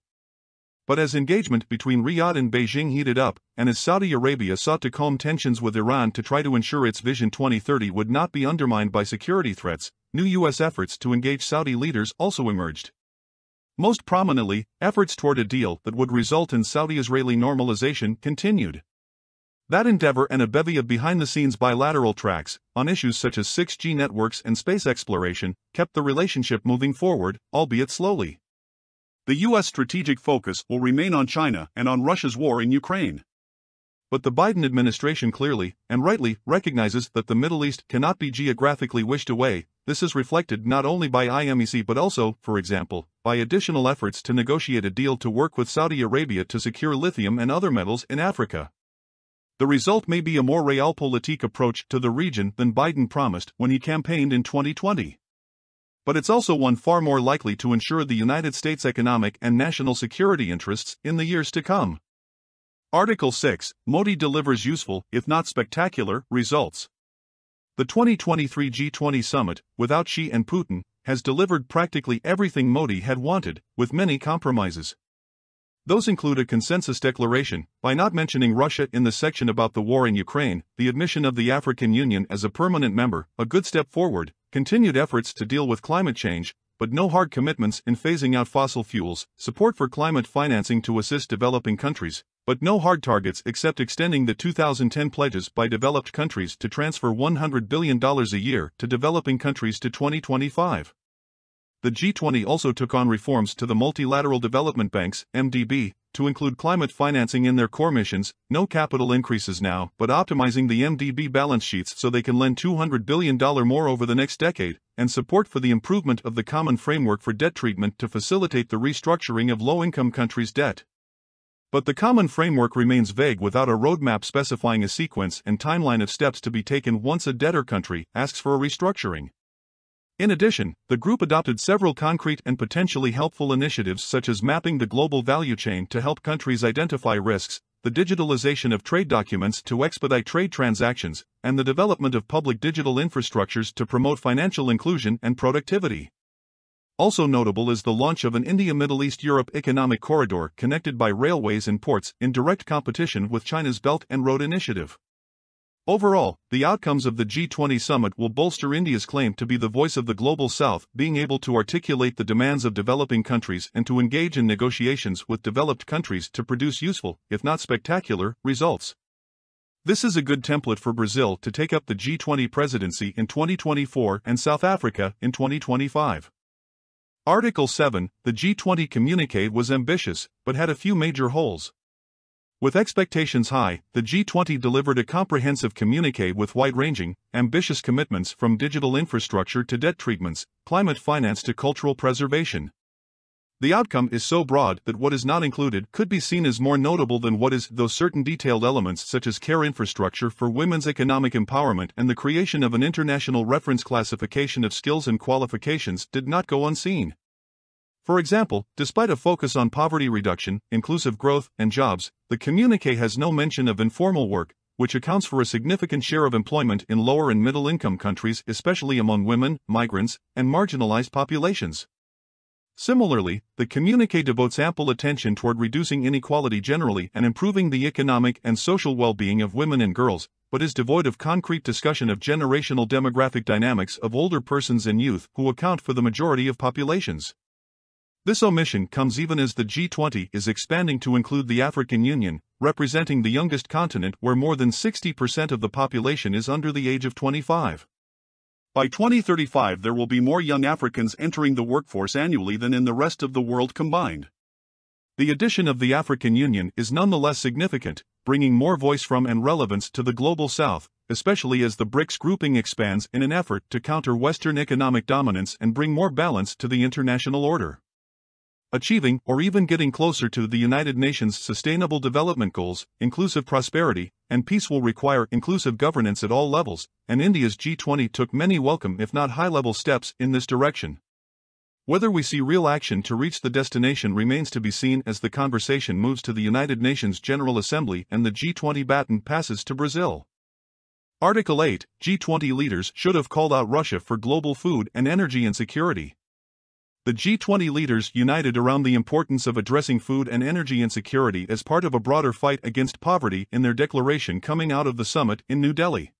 But as engagement between Riyadh and Beijing heated up, and as Saudi Arabia sought to calm tensions with Iran to try to ensure its Vision 2030 would not be undermined by security threats, new U.S. efforts to engage Saudi leaders also emerged. Most prominently, efforts toward a deal that would result in Saudi Israeli normalization continued. That endeavor and a bevy of behind the scenes bilateral tracks, on issues such as 6G networks and space exploration, kept the relationship moving forward, albeit slowly the U.S. strategic focus will remain on China and on Russia's war in Ukraine. But the Biden administration clearly, and rightly, recognizes that the Middle East cannot be geographically wished away. This is reflected not only by IMEC but also, for example, by additional efforts to negotiate a deal to work with Saudi Arabia to secure lithium and other metals in Africa. The result may be a more realpolitik approach to the region than Biden promised when he campaigned in 2020 but it's also one far more likely to ensure the United States' economic and national security interests in the years to come. Article 6 Modi delivers useful, if not spectacular, results. The 2023 G20 summit, without Xi and Putin, has delivered practically everything Modi had wanted, with many compromises. Those include a consensus declaration, by not mentioning Russia in the section about the war in Ukraine, the admission of the African Union as a permanent member, a good step forward, continued efforts to deal with climate change, but no hard commitments in phasing out fossil fuels, support for climate financing to assist developing countries, but no hard targets except extending the 2010 pledges by developed countries to transfer $100 billion a year to developing countries to 2025. The G20 also took on reforms to the Multilateral Development Bank's MDB to include climate financing in their core missions, no capital increases now, but optimizing the MDB balance sheets so they can lend $200 billion more over the next decade, and support for the improvement of the common framework for debt treatment to facilitate the restructuring of low-income countries' debt. But the common framework remains vague without a roadmap specifying a sequence and timeline of steps to be taken once a debtor country asks for a restructuring. In addition, the group adopted several concrete and potentially helpful initiatives such as mapping the global value chain to help countries identify risks, the digitalization of trade documents to expedite trade transactions, and the development of public digital infrastructures to promote financial inclusion and productivity. Also notable is the launch of an India Middle East Europe economic corridor connected by railways and ports in direct competition with China's Belt and Road Initiative. Overall, the outcomes of the G20 summit will bolster India's claim to be the voice of the global south, being able to articulate the demands of developing countries and to engage in negotiations with developed countries to produce useful, if not spectacular, results. This is a good template for Brazil to take up the G20 presidency in 2024 and South Africa in 2025. Article 7 The G20 communique was ambitious, but had a few major holes. With expectations high, the G20 delivered a comprehensive communique with wide-ranging, ambitious commitments from digital infrastructure to debt treatments, climate finance to cultural preservation. The outcome is so broad that what is not included could be seen as more notable than what is, though certain detailed elements such as care infrastructure for women's economic empowerment and the creation of an international reference classification of skills and qualifications did not go unseen. For example, despite a focus on poverty reduction, inclusive growth, and jobs, the communique has no mention of informal work, which accounts for a significant share of employment in lower and middle income countries, especially among women, migrants, and marginalized populations. Similarly, the communique devotes ample attention toward reducing inequality generally and improving the economic and social well being of women and girls, but is devoid of concrete discussion of generational demographic dynamics of older persons and youth who account for the majority of populations. This omission comes even as the G20 is expanding to include the African Union, representing the youngest continent where more than 60% of the population is under the age of 25. By 2035 there will be more young Africans entering the workforce annually than in the rest of the world combined. The addition of the African Union is nonetheless significant, bringing more voice from and relevance to the Global South, especially as the BRICS grouping expands in an effort to counter Western economic dominance and bring more balance to the international order achieving or even getting closer to the United Nations Sustainable Development Goals, inclusive prosperity, and peace will require inclusive governance at all levels, and India's G20 took many welcome if not high-level steps in this direction. Whether we see real action to reach the destination remains to be seen as the conversation moves to the United Nations General Assembly and the G20 baton passes to Brazil. Article 8 G20 leaders should have called out Russia for global food and energy insecurity. The G20 leaders united around the importance of addressing food and energy insecurity as part of a broader fight against poverty in their declaration coming out of the summit in New Delhi.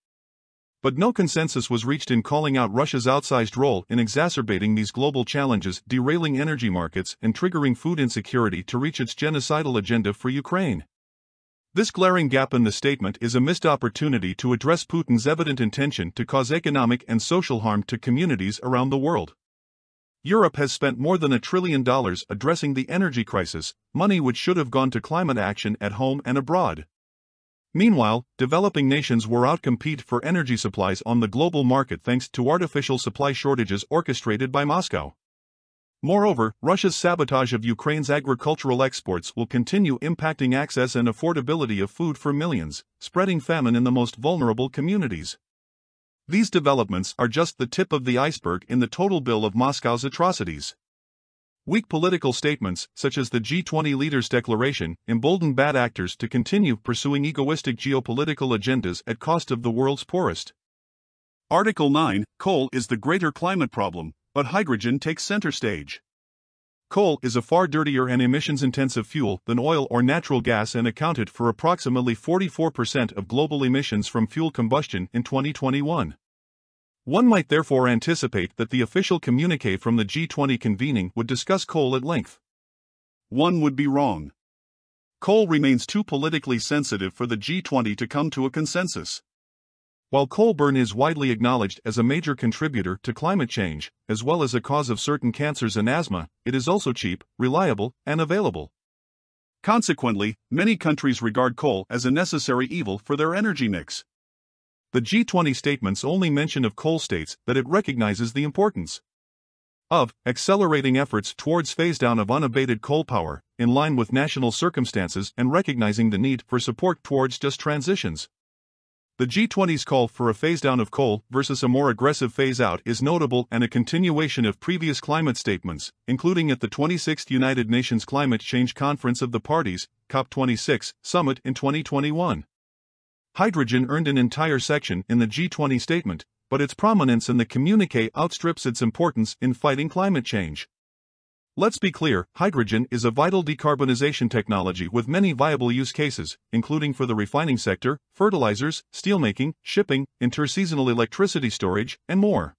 But no consensus was reached in calling out Russia's outsized role in exacerbating these global challenges, derailing energy markets, and triggering food insecurity to reach its genocidal agenda for Ukraine. This glaring gap in the statement is a missed opportunity to address Putin's evident intention to cause economic and social harm to communities around the world. Europe has spent more than a trillion dollars addressing the energy crisis, money which should have gone to climate action at home and abroad. Meanwhile, developing nations were outcompete for energy supplies on the global market thanks to artificial supply shortages orchestrated by Moscow. Moreover, Russia's sabotage of Ukraine's agricultural exports will continue impacting access and affordability of food for millions, spreading famine in the most vulnerable communities. These developments are just the tip of the iceberg in the total bill of Moscow's atrocities. Weak political statements, such as the G20 leaders' declaration, embolden bad actors to continue pursuing egoistic geopolitical agendas at cost of the world's poorest. Article 9 Coal is the greater climate problem, but hydrogen takes center stage. Coal is a far dirtier and emissions intensive fuel than oil or natural gas and accounted for approximately 44% of global emissions from fuel combustion in 2021. One might therefore anticipate that the official communique from the G20 convening would discuss coal at length. One would be wrong. Coal remains too politically sensitive for the G20 to come to a consensus. While coal burn is widely acknowledged as a major contributor to climate change, as well as a cause of certain cancers and asthma, it is also cheap, reliable, and available. Consequently, many countries regard coal as a necessary evil for their energy mix. The G20 statement's only mention of coal states that it recognizes the importance of accelerating efforts towards phase down of unabated coal power in line with national circumstances and recognizing the need for support towards just transitions. The G20's call for a phase down of coal versus a more aggressive phase out is notable and a continuation of previous climate statements, including at the 26th United Nations Climate Change Conference of the Parties, COP26, summit in 2021. Hydrogen earned an entire section in the G20 statement, but its prominence in the communique outstrips its importance in fighting climate change. Let's be clear, hydrogen is a vital decarbonization technology with many viable use cases, including for the refining sector, fertilizers, steelmaking, shipping, interseasonal electricity storage, and more.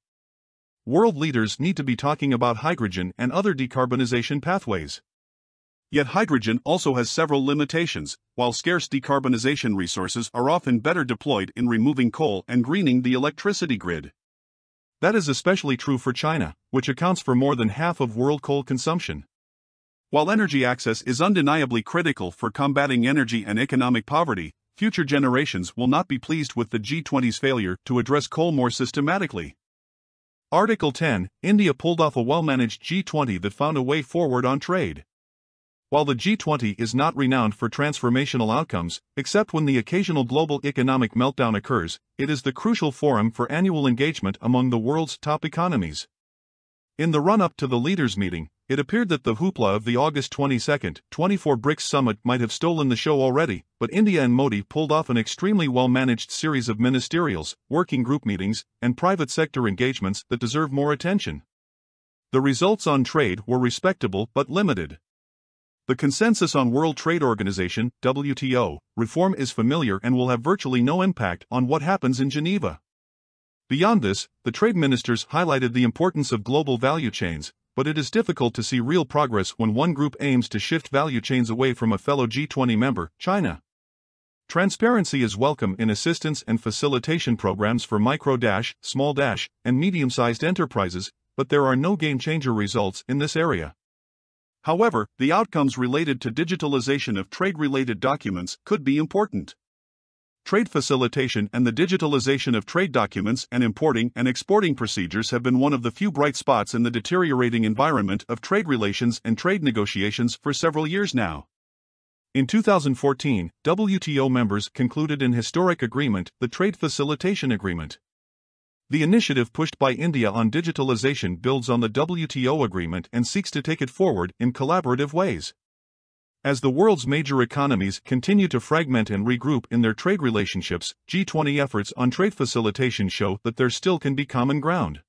World leaders need to be talking about hydrogen and other decarbonization pathways. Yet hydrogen also has several limitations, while scarce decarbonization resources are often better deployed in removing coal and greening the electricity grid. That is especially true for China, which accounts for more than half of world coal consumption. While energy access is undeniably critical for combating energy and economic poverty, future generations will not be pleased with the G20's failure to address coal more systematically. Article 10 India pulled off a well managed G20 that found a way forward on trade. While the G20 is not renowned for transformational outcomes, except when the occasional global economic meltdown occurs, it is the crucial forum for annual engagement among the world's top economies. In the run-up to the leaders' meeting, it appeared that the hoopla of the August 22, 24 BRICS summit might have stolen the show already, but India and Modi pulled off an extremely well-managed series of ministerials, working group meetings, and private sector engagements that deserve more attention. The results on trade were respectable but limited. The consensus on World Trade Organization WTO, reform is familiar and will have virtually no impact on what happens in Geneva. Beyond this, the trade ministers highlighted the importance of global value chains, but it is difficult to see real progress when one group aims to shift value chains away from a fellow G20 member, China. Transparency is welcome in assistance and facilitation programs for micro small and medium sized enterprises, but there are no game changer results in this area. However, the outcomes related to digitalization of trade-related documents could be important. Trade facilitation and the digitalization of trade documents and importing and exporting procedures have been one of the few bright spots in the deteriorating environment of trade relations and trade negotiations for several years now. In 2014, WTO members concluded an historic agreement, the Trade Facilitation Agreement. The initiative pushed by India on digitalization builds on the WTO agreement and seeks to take it forward in collaborative ways. As the world's major economies continue to fragment and regroup in their trade relationships, G20 efforts on trade facilitation show that there still can be common ground.